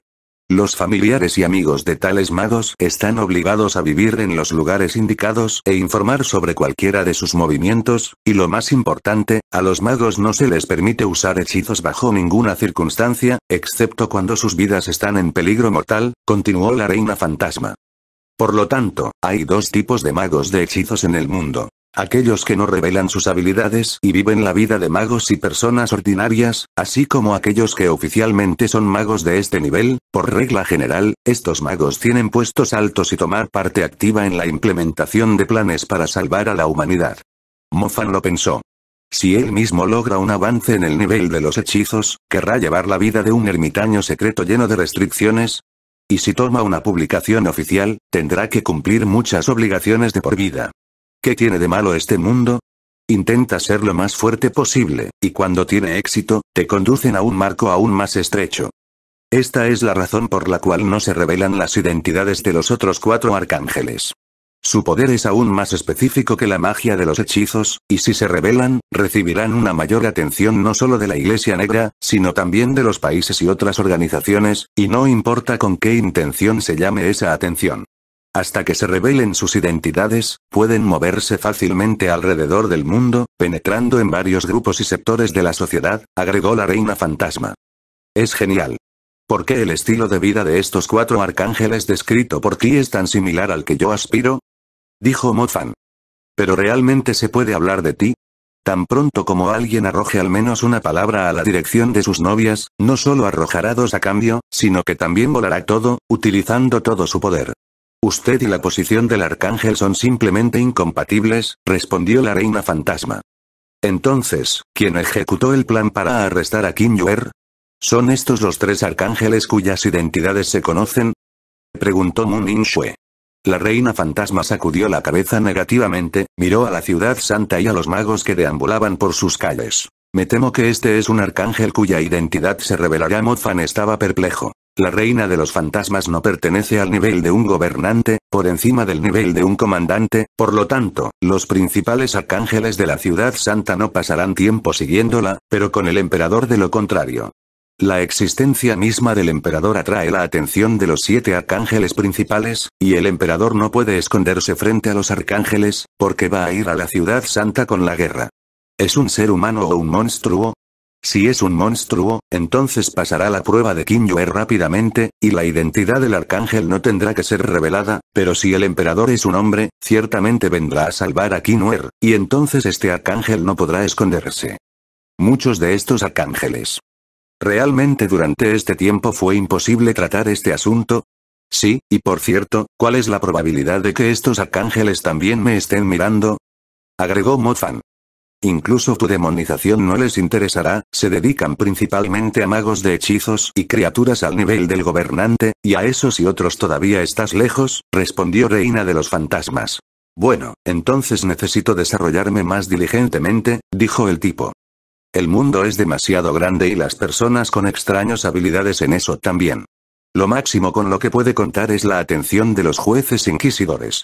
Los familiares y amigos de tales magos están obligados a vivir en los lugares indicados e informar sobre cualquiera de sus movimientos, y lo más importante, a los magos no se les permite usar hechizos bajo ninguna circunstancia, excepto cuando sus vidas están en peligro mortal, continuó la reina fantasma. Por lo tanto, hay dos tipos de magos de hechizos en el mundo. Aquellos que no revelan sus habilidades y viven la vida de magos y personas ordinarias, así como aquellos que oficialmente son magos de este nivel, por regla general, estos magos tienen puestos altos y tomar parte activa en la implementación de planes para salvar a la humanidad. Mofan lo pensó. Si él mismo logra un avance en el nivel de los hechizos, ¿querrá llevar la vida de un ermitaño secreto lleno de restricciones? Y si toma una publicación oficial, tendrá que cumplir muchas obligaciones de por vida. ¿Qué tiene de malo este mundo? Intenta ser lo más fuerte posible, y cuando tiene éxito, te conducen a un marco aún más estrecho. Esta es la razón por la cual no se revelan las identidades de los otros cuatro arcángeles. Su poder es aún más específico que la magia de los hechizos, y si se revelan, recibirán una mayor atención no solo de la Iglesia Negra, sino también de los países y otras organizaciones, y no importa con qué intención se llame esa atención. Hasta que se revelen sus identidades, pueden moverse fácilmente alrededor del mundo, penetrando en varios grupos y sectores de la sociedad, agregó la reina fantasma. Es genial. ¿Por qué el estilo de vida de estos cuatro arcángeles descrito por ti es tan similar al que yo aspiro? Dijo Mofan. ¿Pero realmente se puede hablar de ti? Tan pronto como alguien arroje al menos una palabra a la dirección de sus novias, no solo arrojará dos a cambio, sino que también volará todo, utilizando todo su poder. Usted y la posición del arcángel son simplemente incompatibles, respondió la reina fantasma. Entonces, ¿quién ejecutó el plan para arrestar a Kim Yuer? ¿Son estos los tres arcángeles cuyas identidades se conocen? Preguntó Moon In Shue. La reina fantasma sacudió la cabeza negativamente, miró a la ciudad santa y a los magos que deambulaban por sus calles. Me temo que este es un arcángel cuya identidad se revelará. Mofan estaba perplejo. La reina de los fantasmas no pertenece al nivel de un gobernante, por encima del nivel de un comandante, por lo tanto, los principales arcángeles de la ciudad santa no pasarán tiempo siguiéndola, pero con el emperador de lo contrario. La existencia misma del emperador atrae la atención de los siete arcángeles principales, y el emperador no puede esconderse frente a los arcángeles, porque va a ir a la ciudad santa con la guerra. ¿Es un ser humano o un monstruo? Si es un monstruo, entonces pasará la prueba de Yuer rápidamente, y la identidad del arcángel no tendrá que ser revelada, pero si el emperador es un hombre, ciertamente vendrá a salvar a Yue, y entonces este arcángel no podrá esconderse. Muchos de estos arcángeles. ¿Realmente durante este tiempo fue imposible tratar este asunto? Sí, y por cierto, ¿cuál es la probabilidad de que estos arcángeles también me estén mirando? Agregó Mofan. Incluso tu demonización no les interesará, se dedican principalmente a magos de hechizos y criaturas al nivel del gobernante, y a esos y otros todavía estás lejos, respondió Reina de los Fantasmas. Bueno, entonces necesito desarrollarme más diligentemente, dijo el tipo. El mundo es demasiado grande y las personas con extraños habilidades en eso también. Lo máximo con lo que puede contar es la atención de los jueces inquisidores.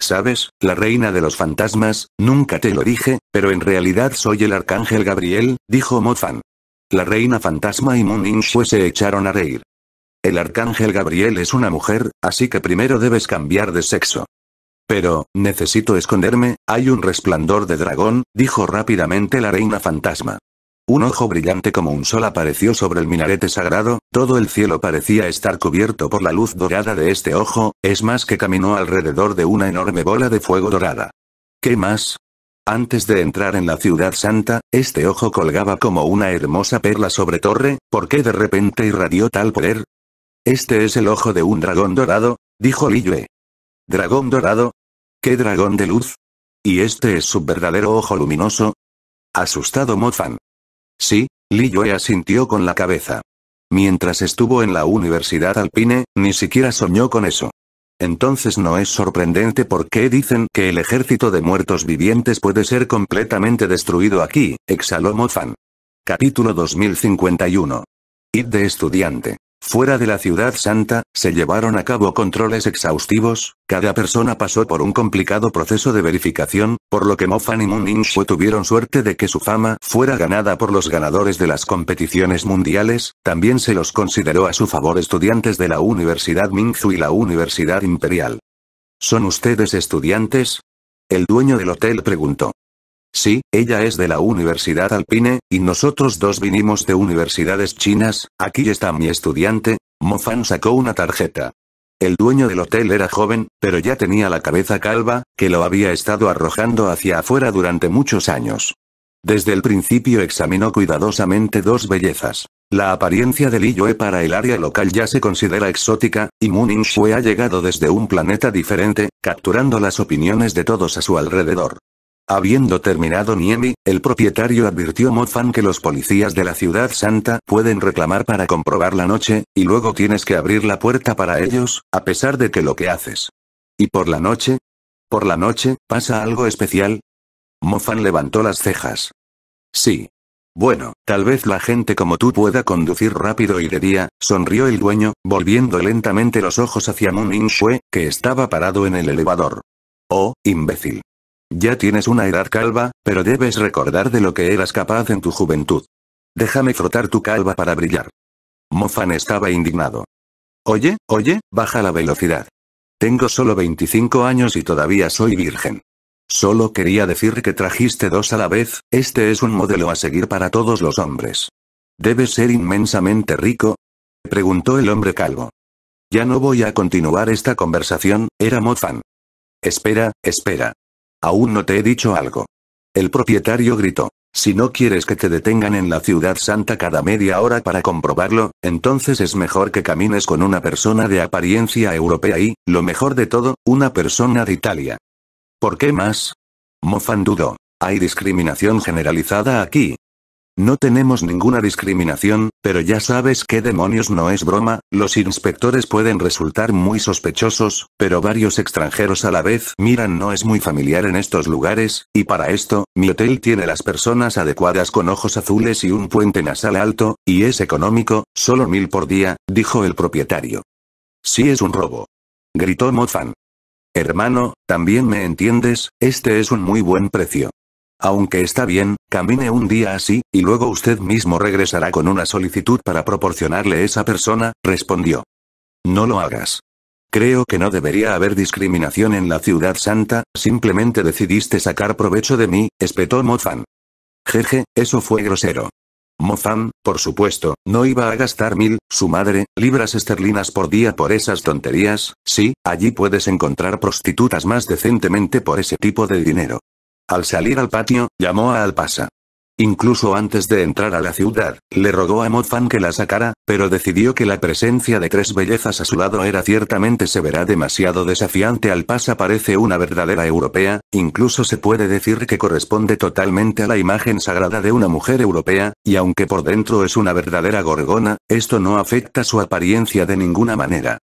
Sabes, la reina de los fantasmas, nunca te lo dije, pero en realidad soy el arcángel Gabriel, dijo Mofan. La reina fantasma y Moon se echaron a reír. El arcángel Gabriel es una mujer, así que primero debes cambiar de sexo. Pero, necesito esconderme, hay un resplandor de dragón, dijo rápidamente la reina fantasma. Un ojo brillante como un sol apareció sobre el minarete sagrado, todo el cielo parecía estar cubierto por la luz dorada de este ojo, es más que caminó alrededor de una enorme bola de fuego dorada. ¿Qué más? Antes de entrar en la ciudad santa, este ojo colgaba como una hermosa perla sobre torre, ¿por qué de repente irradió tal poder? Este es el ojo de un dragón dorado, dijo Liyue. ¿Dragón dorado? ¿Qué dragón de luz? ¿Y este es su verdadero ojo luminoso? Asustado Mofan. Sí, Li Yue asintió con la cabeza. Mientras estuvo en la Universidad Alpine, ni siquiera soñó con eso. Entonces no es sorprendente por qué dicen que el ejército de muertos vivientes puede ser completamente destruido aquí, exhaló Mofan. Capítulo 2051. Id de estudiante. Fuera de la ciudad santa, se llevaron a cabo controles exhaustivos, cada persona pasó por un complicado proceso de verificación, por lo que Fan y Moon tuvieron suerte de que su fama fuera ganada por los ganadores de las competiciones mundiales, también se los consideró a su favor estudiantes de la Universidad Mingzu y la Universidad Imperial. ¿Son ustedes estudiantes? El dueño del hotel preguntó. Sí, ella es de la Universidad Alpine, y nosotros dos vinimos de universidades chinas, aquí está mi estudiante, Fan sacó una tarjeta. El dueño del hotel era joven, pero ya tenía la cabeza calva, que lo había estado arrojando hacia afuera durante muchos años. Desde el principio examinó cuidadosamente dos bellezas. La apariencia de Li Yue para el área local ya se considera exótica, y Moon Shue ha llegado desde un planeta diferente, capturando las opiniones de todos a su alrededor. Habiendo terminado Niemi, el propietario advirtió Mofan que los policías de la ciudad santa pueden reclamar para comprobar la noche, y luego tienes que abrir la puerta para ellos, a pesar de que lo que haces. ¿Y por la noche? ¿Por la noche, pasa algo especial? Mofan levantó las cejas. Sí. Bueno, tal vez la gente como tú pueda conducir rápido y de día, sonrió el dueño, volviendo lentamente los ojos hacia Moon In Shue, que estaba parado en el elevador. Oh, imbécil. Ya tienes una edad calva, pero debes recordar de lo que eras capaz en tu juventud. Déjame frotar tu calva para brillar. Mofan estaba indignado. Oye, oye, baja la velocidad. Tengo solo 25 años y todavía soy virgen. Solo quería decir que trajiste dos a la vez, este es un modelo a seguir para todos los hombres. ¿Debes ser inmensamente rico? Preguntó el hombre calvo. Ya no voy a continuar esta conversación, era Mofan. Espera, espera. Aún no te he dicho algo. El propietario gritó. Si no quieres que te detengan en la ciudad santa cada media hora para comprobarlo, entonces es mejor que camines con una persona de apariencia europea y, lo mejor de todo, una persona de Italia. ¿Por qué más? Mofan Hay discriminación generalizada aquí, no tenemos ninguna discriminación, pero ya sabes que demonios no es broma, los inspectores pueden resultar muy sospechosos, pero varios extranjeros a la vez miran no es muy familiar en estos lugares, y para esto, mi hotel tiene las personas adecuadas con ojos azules y un puente nasal alto, y es económico, solo mil por día, dijo el propietario. Sí es un robo. Gritó Mofan. Hermano, también me entiendes, este es un muy buen precio. Aunque está bien, camine un día así, y luego usted mismo regresará con una solicitud para proporcionarle esa persona, respondió. No lo hagas. Creo que no debería haber discriminación en la ciudad santa, simplemente decidiste sacar provecho de mí, espetó Mofan. Jeje, eso fue grosero. Mofan, por supuesto, no iba a gastar mil, su madre, libras esterlinas por día por esas tonterías, sí, allí puedes encontrar prostitutas más decentemente por ese tipo de dinero. Al salir al patio, llamó a Alpasa. Incluso antes de entrar a la ciudad, le rogó a Modfan que la sacara, pero decidió que la presencia de tres bellezas a su lado era ciertamente severa demasiado desafiante. Alpasa parece una verdadera europea, incluso se puede decir que corresponde totalmente a la imagen sagrada de una mujer europea, y aunque por dentro es una verdadera gorgona, esto no afecta su apariencia de ninguna manera.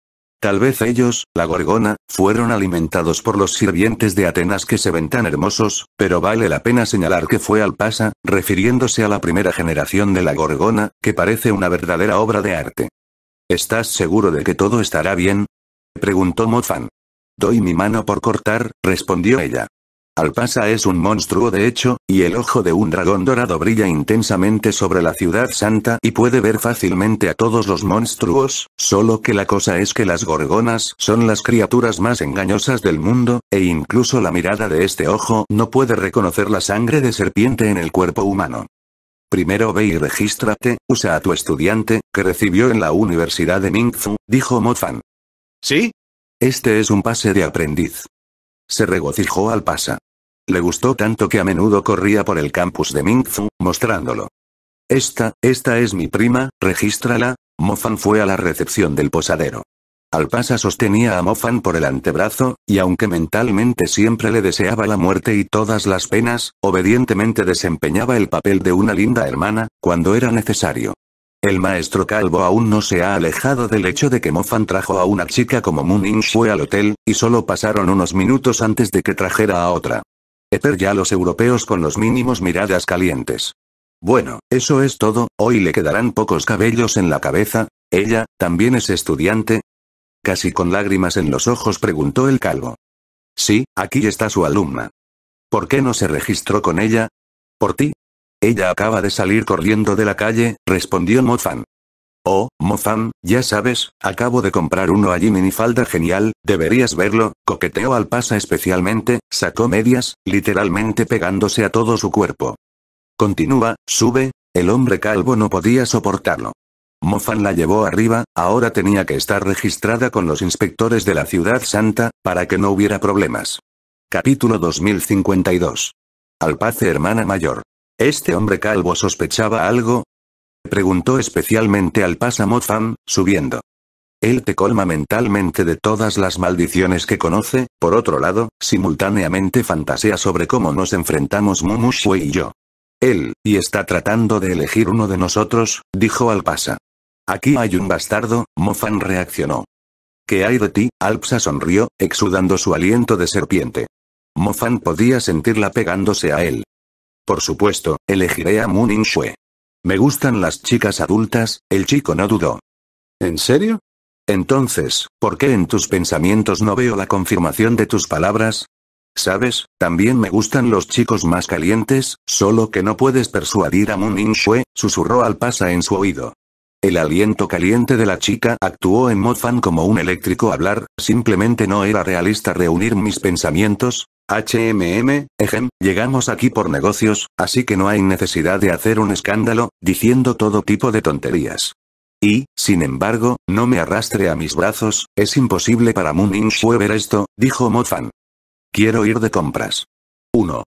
Tal vez ellos, la gorgona, fueron alimentados por los sirvientes de Atenas que se ven tan hermosos, pero vale la pena señalar que fue al pasa, refiriéndose a la primera generación de la gorgona, que parece una verdadera obra de arte. ¿Estás seguro de que todo estará bien? preguntó Mofan. Doy mi mano por cortar, respondió ella. Alpasa es un monstruo de hecho, y el ojo de un dragón dorado brilla intensamente sobre la ciudad santa y puede ver fácilmente a todos los monstruos, solo que la cosa es que las gorgonas son las criaturas más engañosas del mundo, e incluso la mirada de este ojo no puede reconocer la sangre de serpiente en el cuerpo humano. Primero ve y regístrate, usa a tu estudiante, que recibió en la Universidad de Mingfu, dijo Mofan. ¿Sí? Este es un pase de aprendiz. Se regocijó al pasa. Le gustó tanto que a menudo corría por el campus de Mingfu, mostrándolo. Esta, esta es mi prima, regístrala. Mofan fue a la recepción del posadero. Alpasa sostenía a Mofan por el antebrazo, y aunque mentalmente siempre le deseaba la muerte y todas las penas, obedientemente desempeñaba el papel de una linda hermana, cuando era necesario. El maestro Calvo aún no se ha alejado del hecho de que Moffan trajo a una chica como Moon fue al hotel, y solo pasaron unos minutos antes de que trajera a otra. Eter ya los europeos con los mínimos miradas calientes. Bueno, eso es todo, hoy le quedarán pocos cabellos en la cabeza, ella, también es estudiante. Casi con lágrimas en los ojos preguntó el calvo. Sí, aquí está su alumna. ¿Por qué no se registró con ella? Por ti, ella acaba de salir corriendo de la calle, respondió Mofan. Oh, Mofan, ya sabes, acabo de comprar uno allí minifalda genial, deberías verlo, coqueteó al pasa especialmente, sacó medias, literalmente pegándose a todo su cuerpo. Continúa, sube, el hombre calvo no podía soportarlo. Mofan la llevó arriba, ahora tenía que estar registrada con los inspectores de la ciudad santa, para que no hubiera problemas. Capítulo 2052. Alpace hermana mayor. ¿Este hombre calvo sospechaba algo? Preguntó especialmente al Mofan, subiendo. Él te colma mentalmente de todas las maldiciones que conoce, por otro lado, simultáneamente fantasea sobre cómo nos enfrentamos Mumushue y yo. Él, y está tratando de elegir uno de nosotros, dijo al pasa. Aquí hay un bastardo, Mofan reaccionó. ¿Qué hay de ti? Alpsa sonrió, exudando su aliento de serpiente. Mofan podía sentirla pegándose a él. Por supuesto, elegiré a Moon In Me gustan las chicas adultas, el chico no dudó. ¿En serio? Entonces, ¿por qué en tus pensamientos no veo la confirmación de tus palabras? ¿Sabes? También me gustan los chicos más calientes, solo que no puedes persuadir a Moon In susurró al pasa en su oído. El aliento caliente de la chica actuó en Fan como un eléctrico hablar, simplemente no era realista reunir mis pensamientos, HMM, ejem, llegamos aquí por negocios, así que no hay necesidad de hacer un escándalo, diciendo todo tipo de tonterías. Y, sin embargo, no me arrastre a mis brazos, es imposible para Mooninshu ver esto, dijo Mofan. Quiero ir de compras. 1.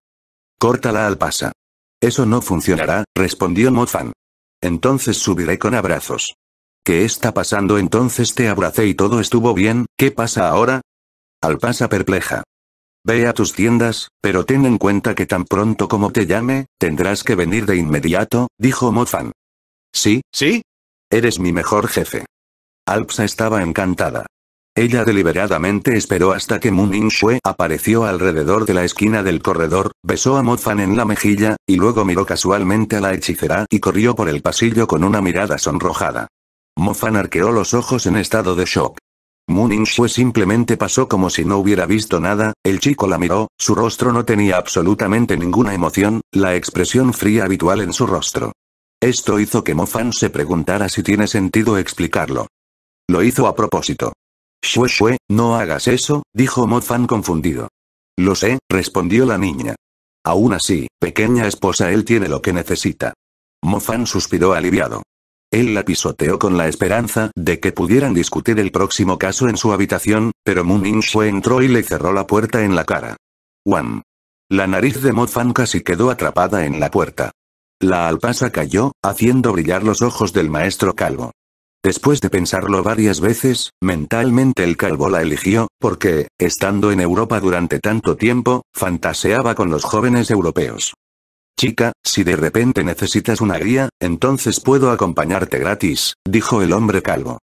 Córtala al pasa. Eso no funcionará, respondió Mofan. Entonces subiré con abrazos. ¿Qué está pasando entonces te abracé y todo estuvo bien, ¿qué pasa ahora? Alpasa perpleja. Ve a tus tiendas, pero ten en cuenta que tan pronto como te llame, tendrás que venir de inmediato, dijo Mofan. Sí, sí. Eres mi mejor jefe. Alpsa estaba encantada. Ella deliberadamente esperó hasta que Moon Shue apareció alrededor de la esquina del corredor, besó a Mofan en la mejilla, y luego miró casualmente a la hechicera y corrió por el pasillo con una mirada sonrojada. Mofan arqueó los ojos en estado de shock. Shue simplemente pasó como si no hubiera visto nada, el chico la miró, su rostro no tenía absolutamente ninguna emoción, la expresión fría habitual en su rostro. Esto hizo que Mofan se preguntara si tiene sentido explicarlo. Lo hizo a propósito. Shue Shue, no hagas eso, dijo Mofan confundido. Lo sé, respondió la niña. Aún así, pequeña esposa él tiene lo que necesita. Mofan suspiró aliviado. Él la pisoteó con la esperanza de que pudieran discutir el próximo caso en su habitación, pero Moon Insue entró y le cerró la puerta en la cara. Juan. La nariz de fan casi quedó atrapada en la puerta. La alpasa cayó, haciendo brillar los ojos del maestro calvo. Después de pensarlo varias veces, mentalmente el calvo la eligió, porque, estando en Europa durante tanto tiempo, fantaseaba con los jóvenes europeos. Chica, si de repente necesitas una guía, entonces puedo acompañarte gratis, dijo el hombre calvo.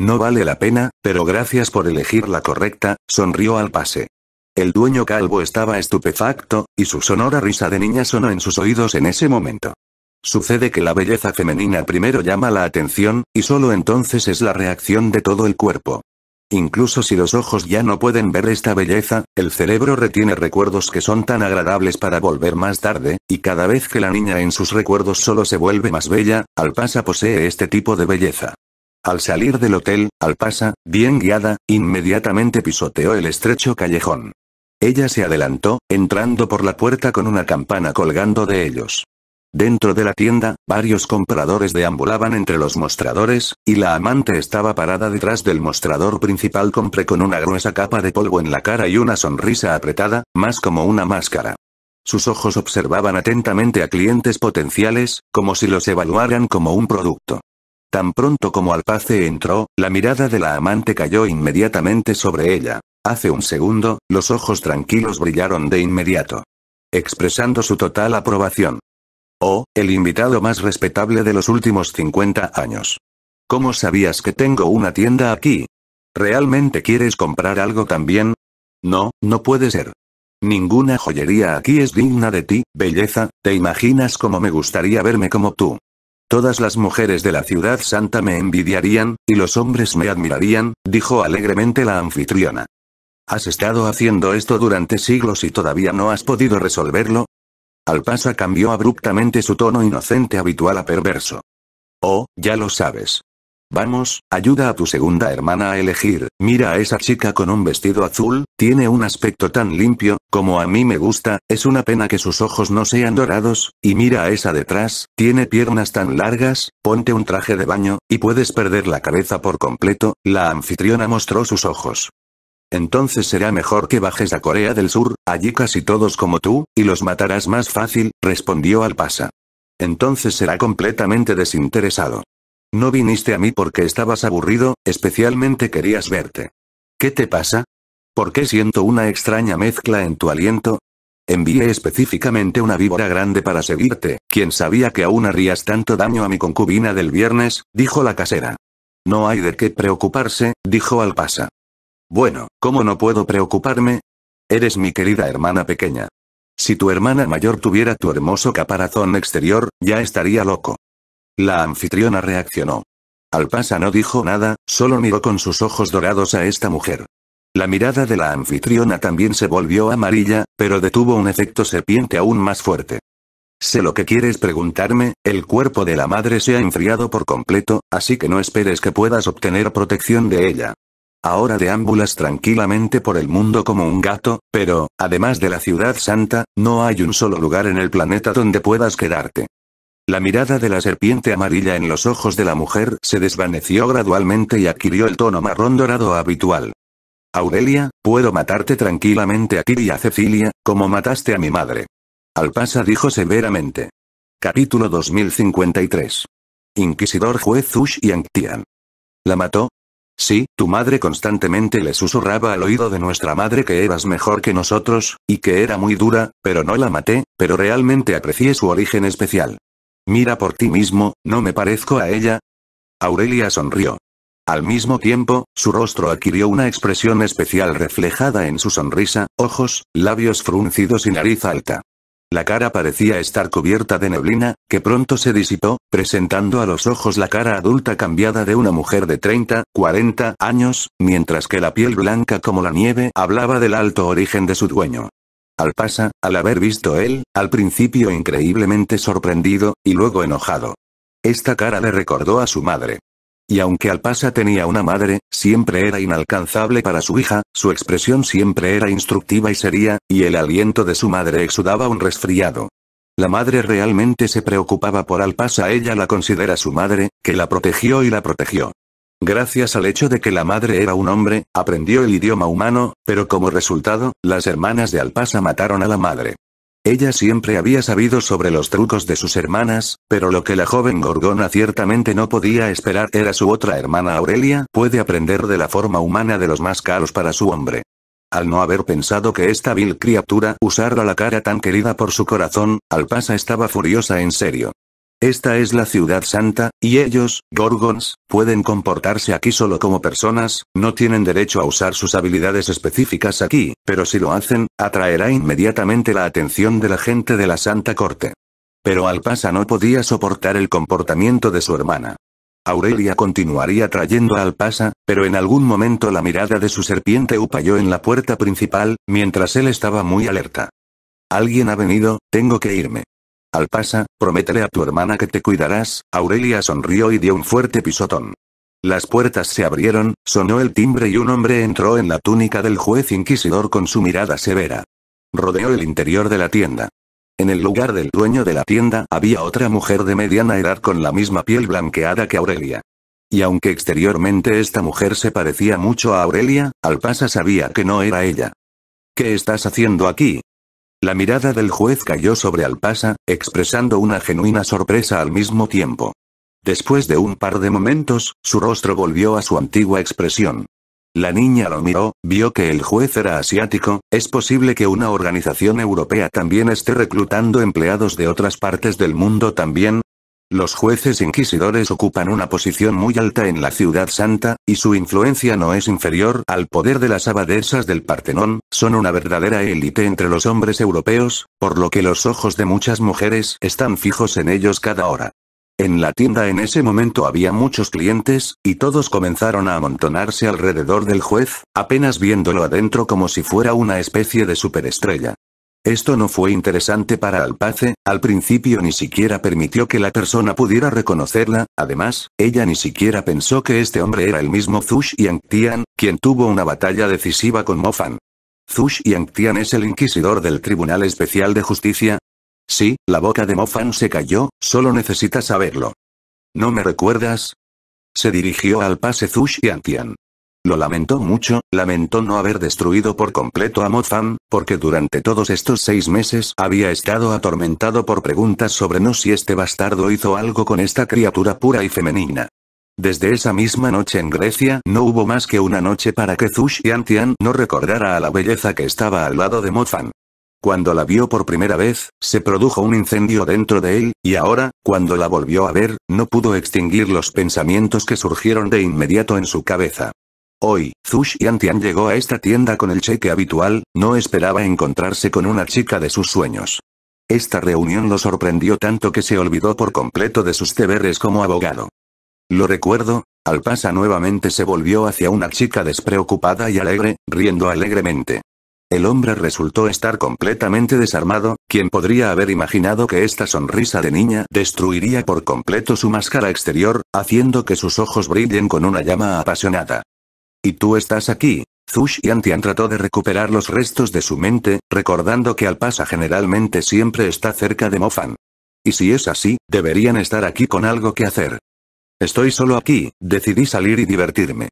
No vale la pena, pero gracias por elegir la correcta, sonrió al pase. El dueño calvo estaba estupefacto, y su sonora risa de niña sonó en sus oídos en ese momento. Sucede que la belleza femenina primero llama la atención, y solo entonces es la reacción de todo el cuerpo. Incluso si los ojos ya no pueden ver esta belleza, el cerebro retiene recuerdos que son tan agradables para volver más tarde, y cada vez que la niña en sus recuerdos solo se vuelve más bella, Alpasa posee este tipo de belleza. Al salir del hotel, Alpasa, bien guiada, inmediatamente pisoteó el estrecho callejón. Ella se adelantó, entrando por la puerta con una campana colgando de ellos. Dentro de la tienda, varios compradores deambulaban entre los mostradores, y la amante estaba parada detrás del mostrador principal compre con una gruesa capa de polvo en la cara y una sonrisa apretada, más como una máscara. Sus ojos observaban atentamente a clientes potenciales, como si los evaluaran como un producto. Tan pronto como Alpace entró, la mirada de la amante cayó inmediatamente sobre ella. Hace un segundo, los ojos tranquilos brillaron de inmediato. Expresando su total aprobación. Oh, el invitado más respetable de los últimos 50 años. ¿Cómo sabías que tengo una tienda aquí? ¿Realmente quieres comprar algo también? No, no puede ser. Ninguna joyería aquí es digna de ti, belleza, te imaginas cómo me gustaría verme como tú. Todas las mujeres de la ciudad santa me envidiarían, y los hombres me admirarían, dijo alegremente la anfitriona. ¿Has estado haciendo esto durante siglos y todavía no has podido resolverlo? Alpasa cambió abruptamente su tono inocente habitual a perverso. Oh, ya lo sabes. Vamos, ayuda a tu segunda hermana a elegir, mira a esa chica con un vestido azul, tiene un aspecto tan limpio, como a mí me gusta, es una pena que sus ojos no sean dorados, y mira a esa detrás, tiene piernas tan largas, ponte un traje de baño, y puedes perder la cabeza por completo, la anfitriona mostró sus ojos. Entonces será mejor que bajes a Corea del Sur, allí casi todos como tú, y los matarás más fácil, respondió Alpasa. Entonces será completamente desinteresado. No viniste a mí porque estabas aburrido, especialmente querías verte. ¿Qué te pasa? ¿Por qué siento una extraña mezcla en tu aliento? Envié específicamente una víbora grande para seguirte, quien sabía que aún harías tanto daño a mi concubina del viernes, dijo la casera. No hay de qué preocuparse, dijo Alpasa. Bueno, ¿cómo no puedo preocuparme? Eres mi querida hermana pequeña. Si tu hermana mayor tuviera tu hermoso caparazón exterior, ya estaría loco. La anfitriona reaccionó. Al pasa no dijo nada, solo miró con sus ojos dorados a esta mujer. La mirada de la anfitriona también se volvió amarilla, pero detuvo un efecto serpiente aún más fuerte. Sé lo que quieres preguntarme, el cuerpo de la madre se ha enfriado por completo, así que no esperes que puedas obtener protección de ella. Ahora ámbulas tranquilamente por el mundo como un gato, pero, además de la ciudad santa, no hay un solo lugar en el planeta donde puedas quedarte. La mirada de la serpiente amarilla en los ojos de la mujer se desvaneció gradualmente y adquirió el tono marrón dorado habitual. Aurelia, puedo matarte tranquilamente a ti y a Cecilia, como mataste a mi madre. Alpasa dijo severamente. Capítulo 2053. Inquisidor juez Zush y Tian. ¿La mató? Sí, tu madre constantemente le susurraba al oído de nuestra madre que eras mejor que nosotros, y que era muy dura, pero no la maté, pero realmente aprecié su origen especial. Mira por ti mismo, ¿no me parezco a ella? Aurelia sonrió. Al mismo tiempo, su rostro adquirió una expresión especial reflejada en su sonrisa, ojos, labios fruncidos y nariz alta. La cara parecía estar cubierta de neblina, que pronto se disipó, presentando a los ojos la cara adulta cambiada de una mujer de 30, 40 años, mientras que la piel blanca como la nieve hablaba del alto origen de su dueño. Al pasa, al haber visto él, al principio increíblemente sorprendido, y luego enojado. Esta cara le recordó a su madre. Y aunque Alpasa tenía una madre, siempre era inalcanzable para su hija, su expresión siempre era instructiva y seria, y el aliento de su madre exudaba un resfriado. La madre realmente se preocupaba por Alpasa, ella la considera su madre, que la protegió y la protegió. Gracias al hecho de que la madre era un hombre, aprendió el idioma humano, pero como resultado, las hermanas de Alpasa mataron a la madre. Ella siempre había sabido sobre los trucos de sus hermanas, pero lo que la joven Gorgona ciertamente no podía esperar era su otra hermana Aurelia puede aprender de la forma humana de los más caros para su hombre. Al no haber pensado que esta vil criatura usara la cara tan querida por su corazón, Alpasa estaba furiosa en serio. Esta es la ciudad santa, y ellos, Gorgons, pueden comportarse aquí solo como personas, no tienen derecho a usar sus habilidades específicas aquí, pero si lo hacen, atraerá inmediatamente la atención de la gente de la Santa Corte. Pero Alpasa no podía soportar el comportamiento de su hermana. Aurelia continuaría trayendo a Alpasa, pero en algún momento la mirada de su serpiente upayó en la puerta principal, mientras él estaba muy alerta. Alguien ha venido, tengo que irme pasa, prométele a tu hermana que te cuidarás, Aurelia sonrió y dio un fuerte pisotón. Las puertas se abrieron, sonó el timbre y un hombre entró en la túnica del juez inquisidor con su mirada severa. Rodeó el interior de la tienda. En el lugar del dueño de la tienda había otra mujer de mediana edad con la misma piel blanqueada que Aurelia. Y aunque exteriormente esta mujer se parecía mucho a Aurelia, Alpasa sabía que no era ella. ¿Qué estás haciendo aquí? La mirada del juez cayó sobre Alpasa, expresando una genuina sorpresa al mismo tiempo. Después de un par de momentos, su rostro volvió a su antigua expresión. La niña lo miró, vio que el juez era asiático, es posible que una organización europea también esté reclutando empleados de otras partes del mundo también, los jueces inquisidores ocupan una posición muy alta en la ciudad santa, y su influencia no es inferior al poder de las abadesas del Partenón, son una verdadera élite entre los hombres europeos, por lo que los ojos de muchas mujeres están fijos en ellos cada hora. En la tienda en ese momento había muchos clientes, y todos comenzaron a amontonarse alrededor del juez, apenas viéndolo adentro como si fuera una especie de superestrella. Esto no fue interesante para Alpace, al principio ni siquiera permitió que la persona pudiera reconocerla, además, ella ni siquiera pensó que este hombre era el mismo Zush Yangtian, quien tuvo una batalla decisiva con Mofan. ¿Zush Yangtian es el inquisidor del Tribunal Especial de Justicia? Sí, la boca de Mofan se cayó, solo necesitas saberlo. ¿No me recuerdas? Se dirigió al pase Zush Yangtian. Lo lamentó mucho, lamentó no haber destruido por completo a mofan porque durante todos estos seis meses había estado atormentado por preguntas sobre no si este bastardo hizo algo con esta criatura pura y femenina. Desde esa misma noche en Grecia no hubo más que una noche para que Zush y Antian no recordara a la belleza que estaba al lado de mofan Cuando la vio por primera vez, se produjo un incendio dentro de él, y ahora, cuando la volvió a ver, no pudo extinguir los pensamientos que surgieron de inmediato en su cabeza. Hoy, y Xiantian llegó a esta tienda con el cheque habitual, no esperaba encontrarse con una chica de sus sueños. Esta reunión lo sorprendió tanto que se olvidó por completo de sus deberes como abogado. Lo recuerdo, al pasa nuevamente se volvió hacia una chica despreocupada y alegre, riendo alegremente. El hombre resultó estar completamente desarmado, quien podría haber imaginado que esta sonrisa de niña destruiría por completo su máscara exterior, haciendo que sus ojos brillen con una llama apasionada. Y tú estás aquí. Zush y trató de recuperar los restos de su mente, recordando que Alpasa generalmente siempre está cerca de Mofan. Y si es así, deberían estar aquí con algo que hacer. Estoy solo aquí, decidí salir y divertirme.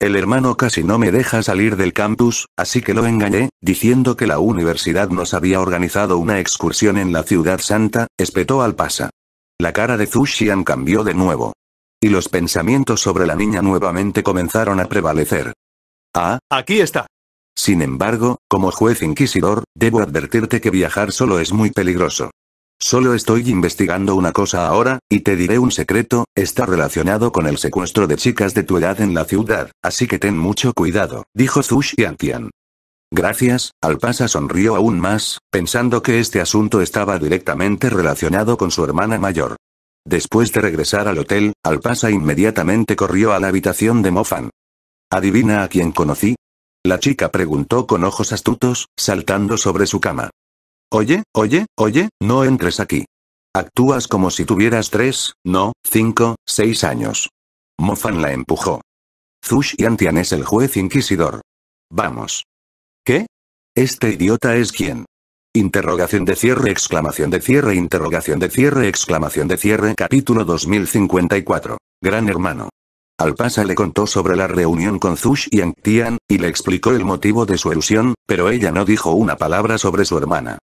El hermano casi no me deja salir del campus, así que lo engañé, diciendo que la universidad nos había organizado una excursión en la ciudad santa, espetó Alpasa. La cara de Zushian cambió de nuevo y los pensamientos sobre la niña nuevamente comenzaron a prevalecer. Ah, aquí está. Sin embargo, como juez inquisidor, debo advertirte que viajar solo es muy peligroso. Solo estoy investigando una cosa ahora, y te diré un secreto, está relacionado con el secuestro de chicas de tu edad en la ciudad, así que ten mucho cuidado, dijo y Antian. Gracias, Alpasa sonrió aún más, pensando que este asunto estaba directamente relacionado con su hermana mayor. Después de regresar al hotel, Alpasa inmediatamente corrió a la habitación de Mofan. ¿Adivina a quién conocí? La chica preguntó con ojos astutos, saltando sobre su cama. Oye, oye, oye, no entres aquí. Actúas como si tuvieras tres, no, cinco, seis años. Mofan la empujó. Zush Antian es el juez inquisidor. Vamos. ¿Qué? ¿Este idiota es quién? Interrogación de cierre, exclamación de cierre, interrogación de cierre, exclamación de cierre, capítulo 2054. Gran hermano. al pasa le contó sobre la reunión con Zush y Antian y le explicó el motivo de su ilusión pero ella no dijo una palabra sobre su hermana.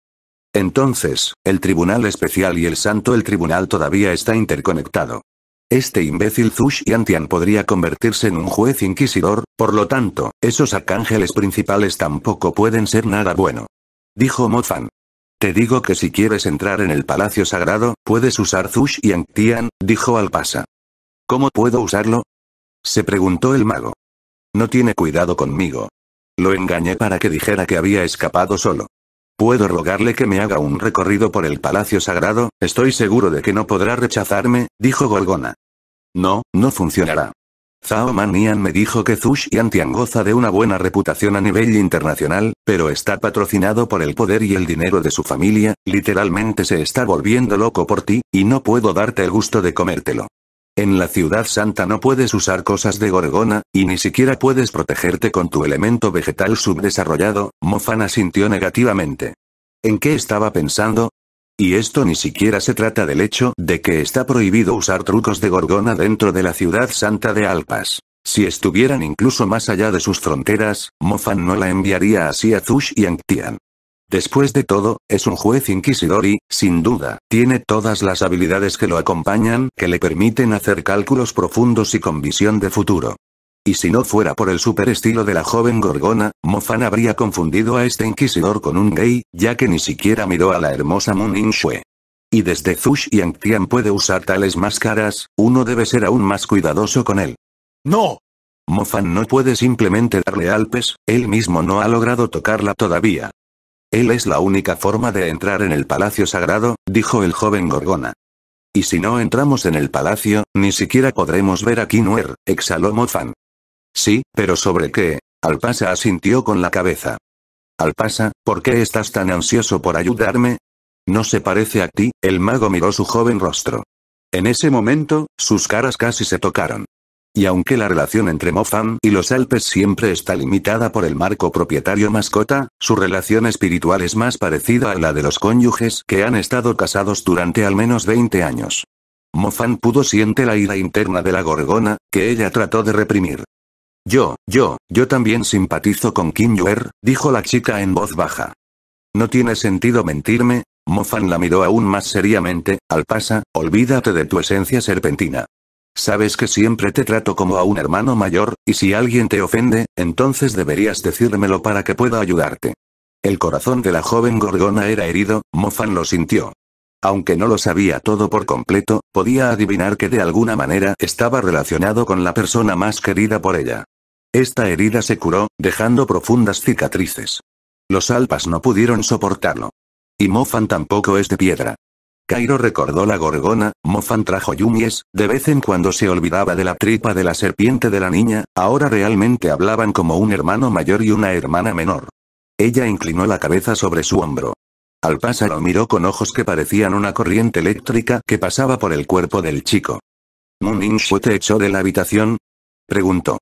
Entonces, el Tribunal Especial y el Santo el Tribunal todavía está interconectado. Este imbécil Zush y Antian podría convertirse en un juez inquisidor, por lo tanto, esos arcángeles principales tampoco pueden ser nada bueno. Dijo Mofan. Te digo que si quieres entrar en el palacio sagrado, puedes usar Zush y Angtian, dijo Alpasa. ¿Cómo puedo usarlo? Se preguntó el mago. No tiene cuidado conmigo. Lo engañé para que dijera que había escapado solo. Puedo rogarle que me haga un recorrido por el palacio sagrado, estoy seguro de que no podrá rechazarme, dijo Gorgona. No, no funcionará. Zhao Manian me dijo que y goza de una buena reputación a nivel internacional, pero está patrocinado por el poder y el dinero de su familia, literalmente se está volviendo loco por ti, y no puedo darte el gusto de comértelo. En la ciudad santa no puedes usar cosas de gorgona, y ni siquiera puedes protegerte con tu elemento vegetal subdesarrollado, Mofana sintió negativamente. ¿En qué estaba pensando? Y esto ni siquiera se trata del hecho de que está prohibido usar trucos de gorgona dentro de la ciudad santa de Alpas. Si estuvieran incluso más allá de sus fronteras, Mofan no la enviaría así a Zush y Anktian. Después de todo, es un juez inquisidor y, sin duda, tiene todas las habilidades que lo acompañan que le permiten hacer cálculos profundos y con visión de futuro. Y si no fuera por el super estilo de la joven gorgona, Mofan habría confundido a este inquisidor con un gay, ya que ni siquiera miró a la hermosa Moon Shue. Y desde Zush y Tian puede usar tales máscaras, uno debe ser aún más cuidadoso con él. ¡No! Mofan no puede simplemente darle alpes, él mismo no ha logrado tocarla todavía. Él es la única forma de entrar en el palacio sagrado, dijo el joven Gorgona. Y si no entramos en el palacio, ni siquiera podremos ver a Kinuer, exhaló Mofan. Sí, pero ¿sobre qué? Alpasa asintió con la cabeza. Alpasa, ¿por qué estás tan ansioso por ayudarme? No se parece a ti, el mago miró su joven rostro. En ese momento, sus caras casi se tocaron. Y aunque la relación entre Mofan y los Alpes siempre está limitada por el marco propietario mascota, su relación espiritual es más parecida a la de los cónyuges que han estado casados durante al menos 20 años. Mofan pudo siente la ira interna de la gorgona, que ella trató de reprimir. Yo, yo, yo también simpatizo con Kim Yuer, dijo la chica en voz baja. No tiene sentido mentirme, Mofan la miró aún más seriamente, al pasa, olvídate de tu esencia serpentina. Sabes que siempre te trato como a un hermano mayor, y si alguien te ofende, entonces deberías decírmelo para que pueda ayudarte. El corazón de la joven gorgona era herido, Mofan lo sintió. Aunque no lo sabía todo por completo, podía adivinar que de alguna manera estaba relacionado con la persona más querida por ella. Esta herida se curó, dejando profundas cicatrices. Los alpas no pudieron soportarlo. Y Mofan tampoco es de piedra. Cairo recordó la gorgona, Mofan trajo yumies, de vez en cuando se olvidaba de la tripa de la serpiente de la niña, ahora realmente hablaban como un hermano mayor y una hermana menor. Ella inclinó la cabeza sobre su hombro. Alpasa lo miró con ojos que parecían una corriente eléctrica que pasaba por el cuerpo del chico. ¿Muninshue te echó de la habitación? Preguntó.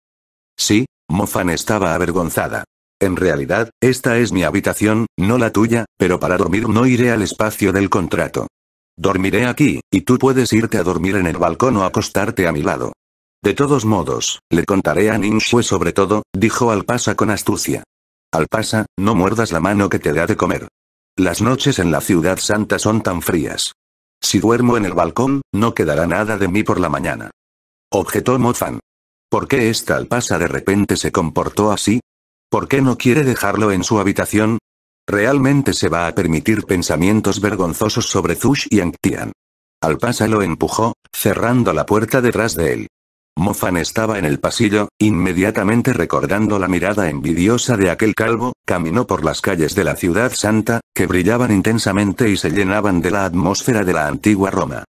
Sí, Mofan estaba avergonzada. En realidad, esta es mi habitación, no la tuya, pero para dormir no iré al espacio del contrato. Dormiré aquí, y tú puedes irte a dormir en el balcón o acostarte a mi lado. De todos modos, le contaré a Ninshue sobre todo, dijo Alpasa con astucia. Alpasa, no muerdas la mano que te da de comer. Las noches en la ciudad santa son tan frías. Si duermo en el balcón, no quedará nada de mí por la mañana. Objetó Mozan. ¿Por qué esta alpasa de repente se comportó así? ¿Por qué no quiere dejarlo en su habitación? Realmente se va a permitir pensamientos vergonzosos sobre Zush y Angtian. Alpasa lo empujó, cerrando la puerta detrás de él. Mofan estaba en el pasillo, inmediatamente recordando la mirada envidiosa de aquel calvo, caminó por las calles de la ciudad santa, que brillaban intensamente y se llenaban de la atmósfera de la antigua Roma.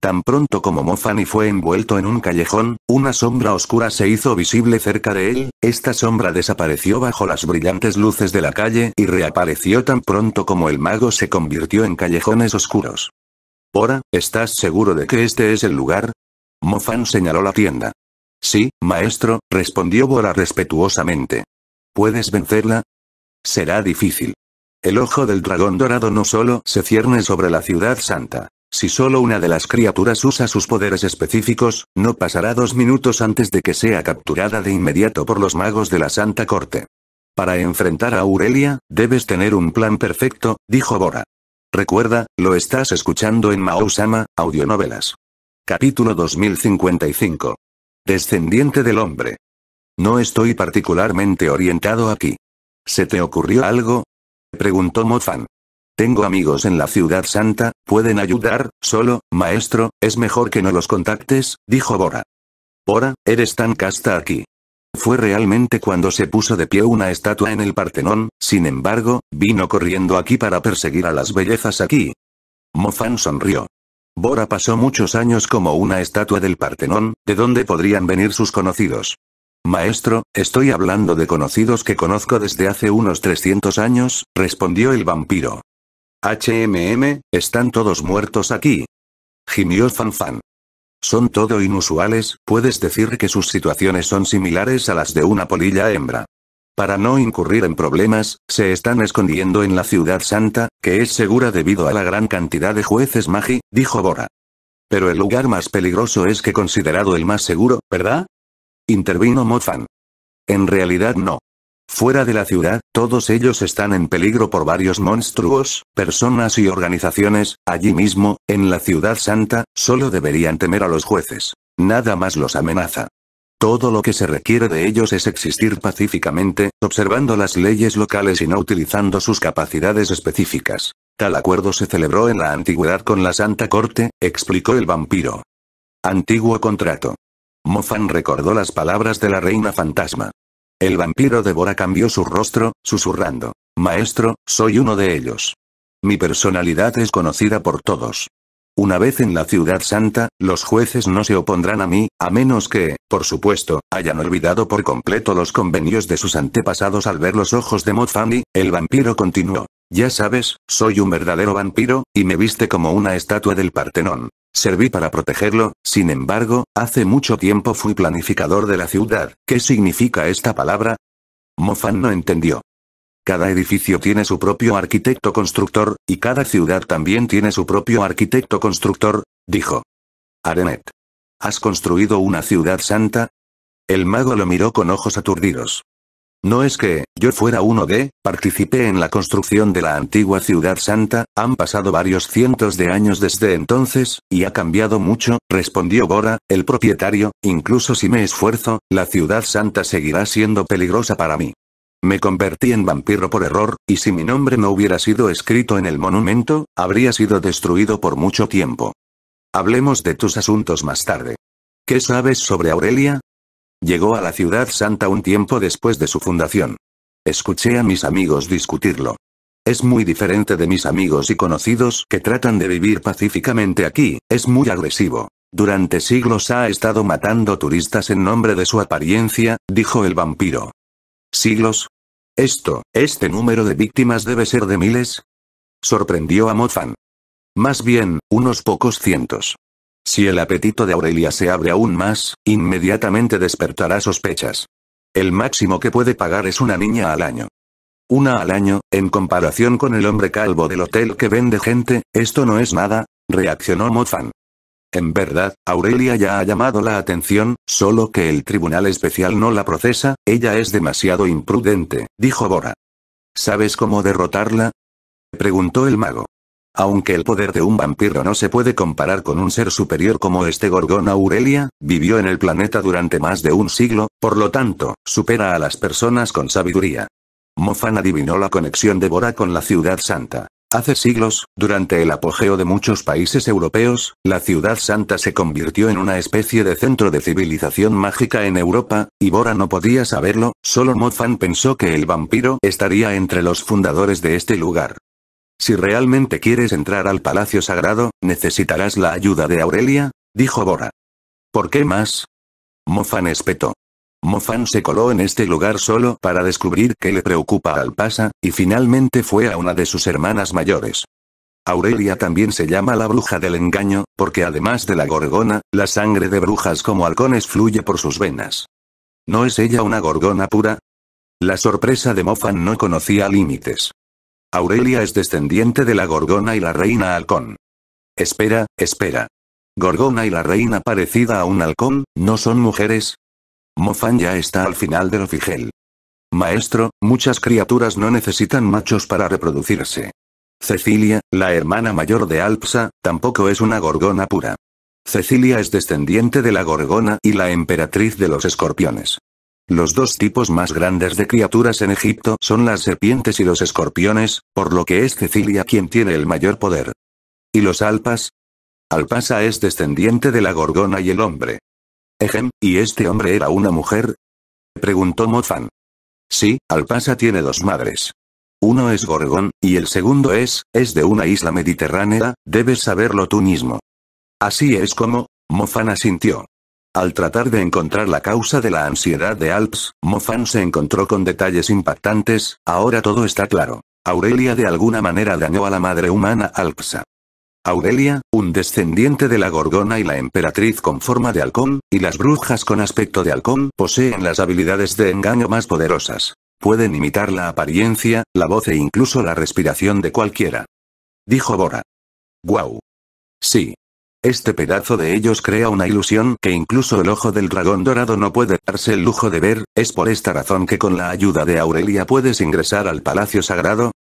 Tan pronto como y fue envuelto en un callejón, una sombra oscura se hizo visible cerca de él, esta sombra desapareció bajo las brillantes luces de la calle y reapareció tan pronto como el mago se convirtió en callejones oscuros. Ora, ¿estás seguro de que este es el lugar? Mofan señaló la tienda. Sí, maestro, respondió Bora respetuosamente. ¿Puedes vencerla? Será difícil. El ojo del dragón dorado no solo se cierne sobre la ciudad santa. Si solo una de las criaturas usa sus poderes específicos, no pasará dos minutos antes de que sea capturada de inmediato por los magos de la Santa Corte. Para enfrentar a Aurelia, debes tener un plan perfecto, dijo Bora. Recuerda, lo estás escuchando en Maou-sama audionovelas. Capítulo 2055. Descendiente del hombre. No estoy particularmente orientado aquí. ¿Se te ocurrió algo? Preguntó Mofan. Tengo amigos en la ciudad santa, pueden ayudar, solo, maestro, es mejor que no los contactes, dijo Bora. Bora, eres tan casta aquí. Fue realmente cuando se puso de pie una estatua en el Partenón, sin embargo, vino corriendo aquí para perseguir a las bellezas aquí. Mofan sonrió. Bora pasó muchos años como una estatua del Partenón, de dónde podrían venir sus conocidos. Maestro, estoy hablando de conocidos que conozco desde hace unos 300 años, respondió el vampiro. HMM, están todos muertos aquí. Gimió Fanfan. Son todo inusuales, puedes decir que sus situaciones son similares a las de una polilla hembra. Para no incurrir en problemas, se están escondiendo en la ciudad santa, que es segura debido a la gran cantidad de jueces magi, dijo Bora. Pero el lugar más peligroso es que considerado el más seguro, ¿verdad? Intervino Mofan. En realidad no. Fuera de la ciudad, todos ellos están en peligro por varios monstruos, personas y organizaciones, allí mismo, en la ciudad santa, solo deberían temer a los jueces. Nada más los amenaza. Todo lo que se requiere de ellos es existir pacíficamente, observando las leyes locales y no utilizando sus capacidades específicas. Tal acuerdo se celebró en la antigüedad con la Santa Corte, explicó el vampiro. Antiguo contrato. Mofan recordó las palabras de la reina fantasma. El vampiro Devora cambió su rostro, susurrando. Maestro, soy uno de ellos. Mi personalidad es conocida por todos. Una vez en la ciudad santa, los jueces no se opondrán a mí, a menos que, por supuesto, hayan olvidado por completo los convenios de sus antepasados al ver los ojos de Mofani, el vampiro continuó. Ya sabes, soy un verdadero vampiro, y me viste como una estatua del Partenón. Serví para protegerlo, sin embargo, hace mucho tiempo fui planificador de la ciudad. ¿Qué significa esta palabra? Mofan no entendió. Cada edificio tiene su propio arquitecto constructor, y cada ciudad también tiene su propio arquitecto constructor, dijo. Arenet. ¿Has construido una ciudad santa? El mago lo miró con ojos aturdidos. No es que, yo fuera uno de, participé en la construcción de la antigua ciudad santa, han pasado varios cientos de años desde entonces, y ha cambiado mucho, respondió Bora, el propietario, incluso si me esfuerzo, la ciudad santa seguirá siendo peligrosa para mí. Me convertí en vampiro por error, y si mi nombre no hubiera sido escrito en el monumento, habría sido destruido por mucho tiempo. Hablemos de tus asuntos más tarde. ¿Qué sabes sobre Aurelia? Llegó a la ciudad santa un tiempo después de su fundación. Escuché a mis amigos discutirlo. Es muy diferente de mis amigos y conocidos que tratan de vivir pacíficamente aquí, es muy agresivo. Durante siglos ha estado matando turistas en nombre de su apariencia, dijo el vampiro siglos. Esto, este número de víctimas debe ser de miles. Sorprendió a Mofan. Más bien, unos pocos cientos. Si el apetito de Aurelia se abre aún más, inmediatamente despertará sospechas. El máximo que puede pagar es una niña al año. Una al año, en comparación con el hombre calvo del hotel que vende gente, esto no es nada, reaccionó Mofan. En verdad, Aurelia ya ha llamado la atención, solo que el Tribunal Especial no la procesa, ella es demasiado imprudente, dijo Bora. ¿Sabes cómo derrotarla? preguntó el mago. Aunque el poder de un vampiro no se puede comparar con un ser superior como este Gorgón Aurelia, vivió en el planeta durante más de un siglo, por lo tanto, supera a las personas con sabiduría. Mofan adivinó la conexión de Bora con la ciudad santa. Hace siglos, durante el apogeo de muchos países europeos, la ciudad santa se convirtió en una especie de centro de civilización mágica en Europa, y Bora no podía saberlo, solo Mofan pensó que el vampiro estaría entre los fundadores de este lugar. Si realmente quieres entrar al palacio sagrado, necesitarás la ayuda de Aurelia, dijo Bora. ¿Por qué más? Mofan espetó. Mofan se coló en este lugar solo para descubrir qué le preocupa al pasa, y finalmente fue a una de sus hermanas mayores. Aurelia también se llama la bruja del engaño, porque además de la gorgona, la sangre de brujas como halcones fluye por sus venas. ¿No es ella una gorgona pura? La sorpresa de Mofan no conocía límites. Aurelia es descendiente de la gorgona y la reina halcón. Espera, espera. Gorgona y la reina parecida a un halcón, ¿no son mujeres? Mofan ya está al final de lo Figel. Maestro, muchas criaturas no necesitan machos para reproducirse. Cecilia, la hermana mayor de Alpsa, tampoco es una gorgona pura. Cecilia es descendiente de la gorgona y la emperatriz de los escorpiones. Los dos tipos más grandes de criaturas en Egipto son las serpientes y los escorpiones, por lo que es Cecilia quien tiene el mayor poder. ¿Y los alpas? Alpasa es descendiente de la gorgona y el hombre. Ejem, ¿y este hombre era una mujer? Preguntó Mofan. Sí, Alpasa tiene dos madres. Uno es Gorgón, y el segundo es, es de una isla mediterránea, debes saberlo tú mismo. Así es como, Mofan asintió. Al tratar de encontrar la causa de la ansiedad de Alps, Mofan se encontró con detalles impactantes, ahora todo está claro. Aurelia de alguna manera dañó a la madre humana Alpsa. Aurelia, un descendiente de la Gorgona y la Emperatriz con forma de halcón, y las brujas con aspecto de halcón poseen las habilidades de engaño más poderosas. Pueden imitar la apariencia, la voz e incluso la respiración de cualquiera. Dijo Bora. Guau. Sí. Este pedazo de ellos crea una ilusión que incluso el ojo del dragón dorado no puede darse el lujo de ver, es por esta razón que con la ayuda de Aurelia puedes ingresar al Palacio Sagrado,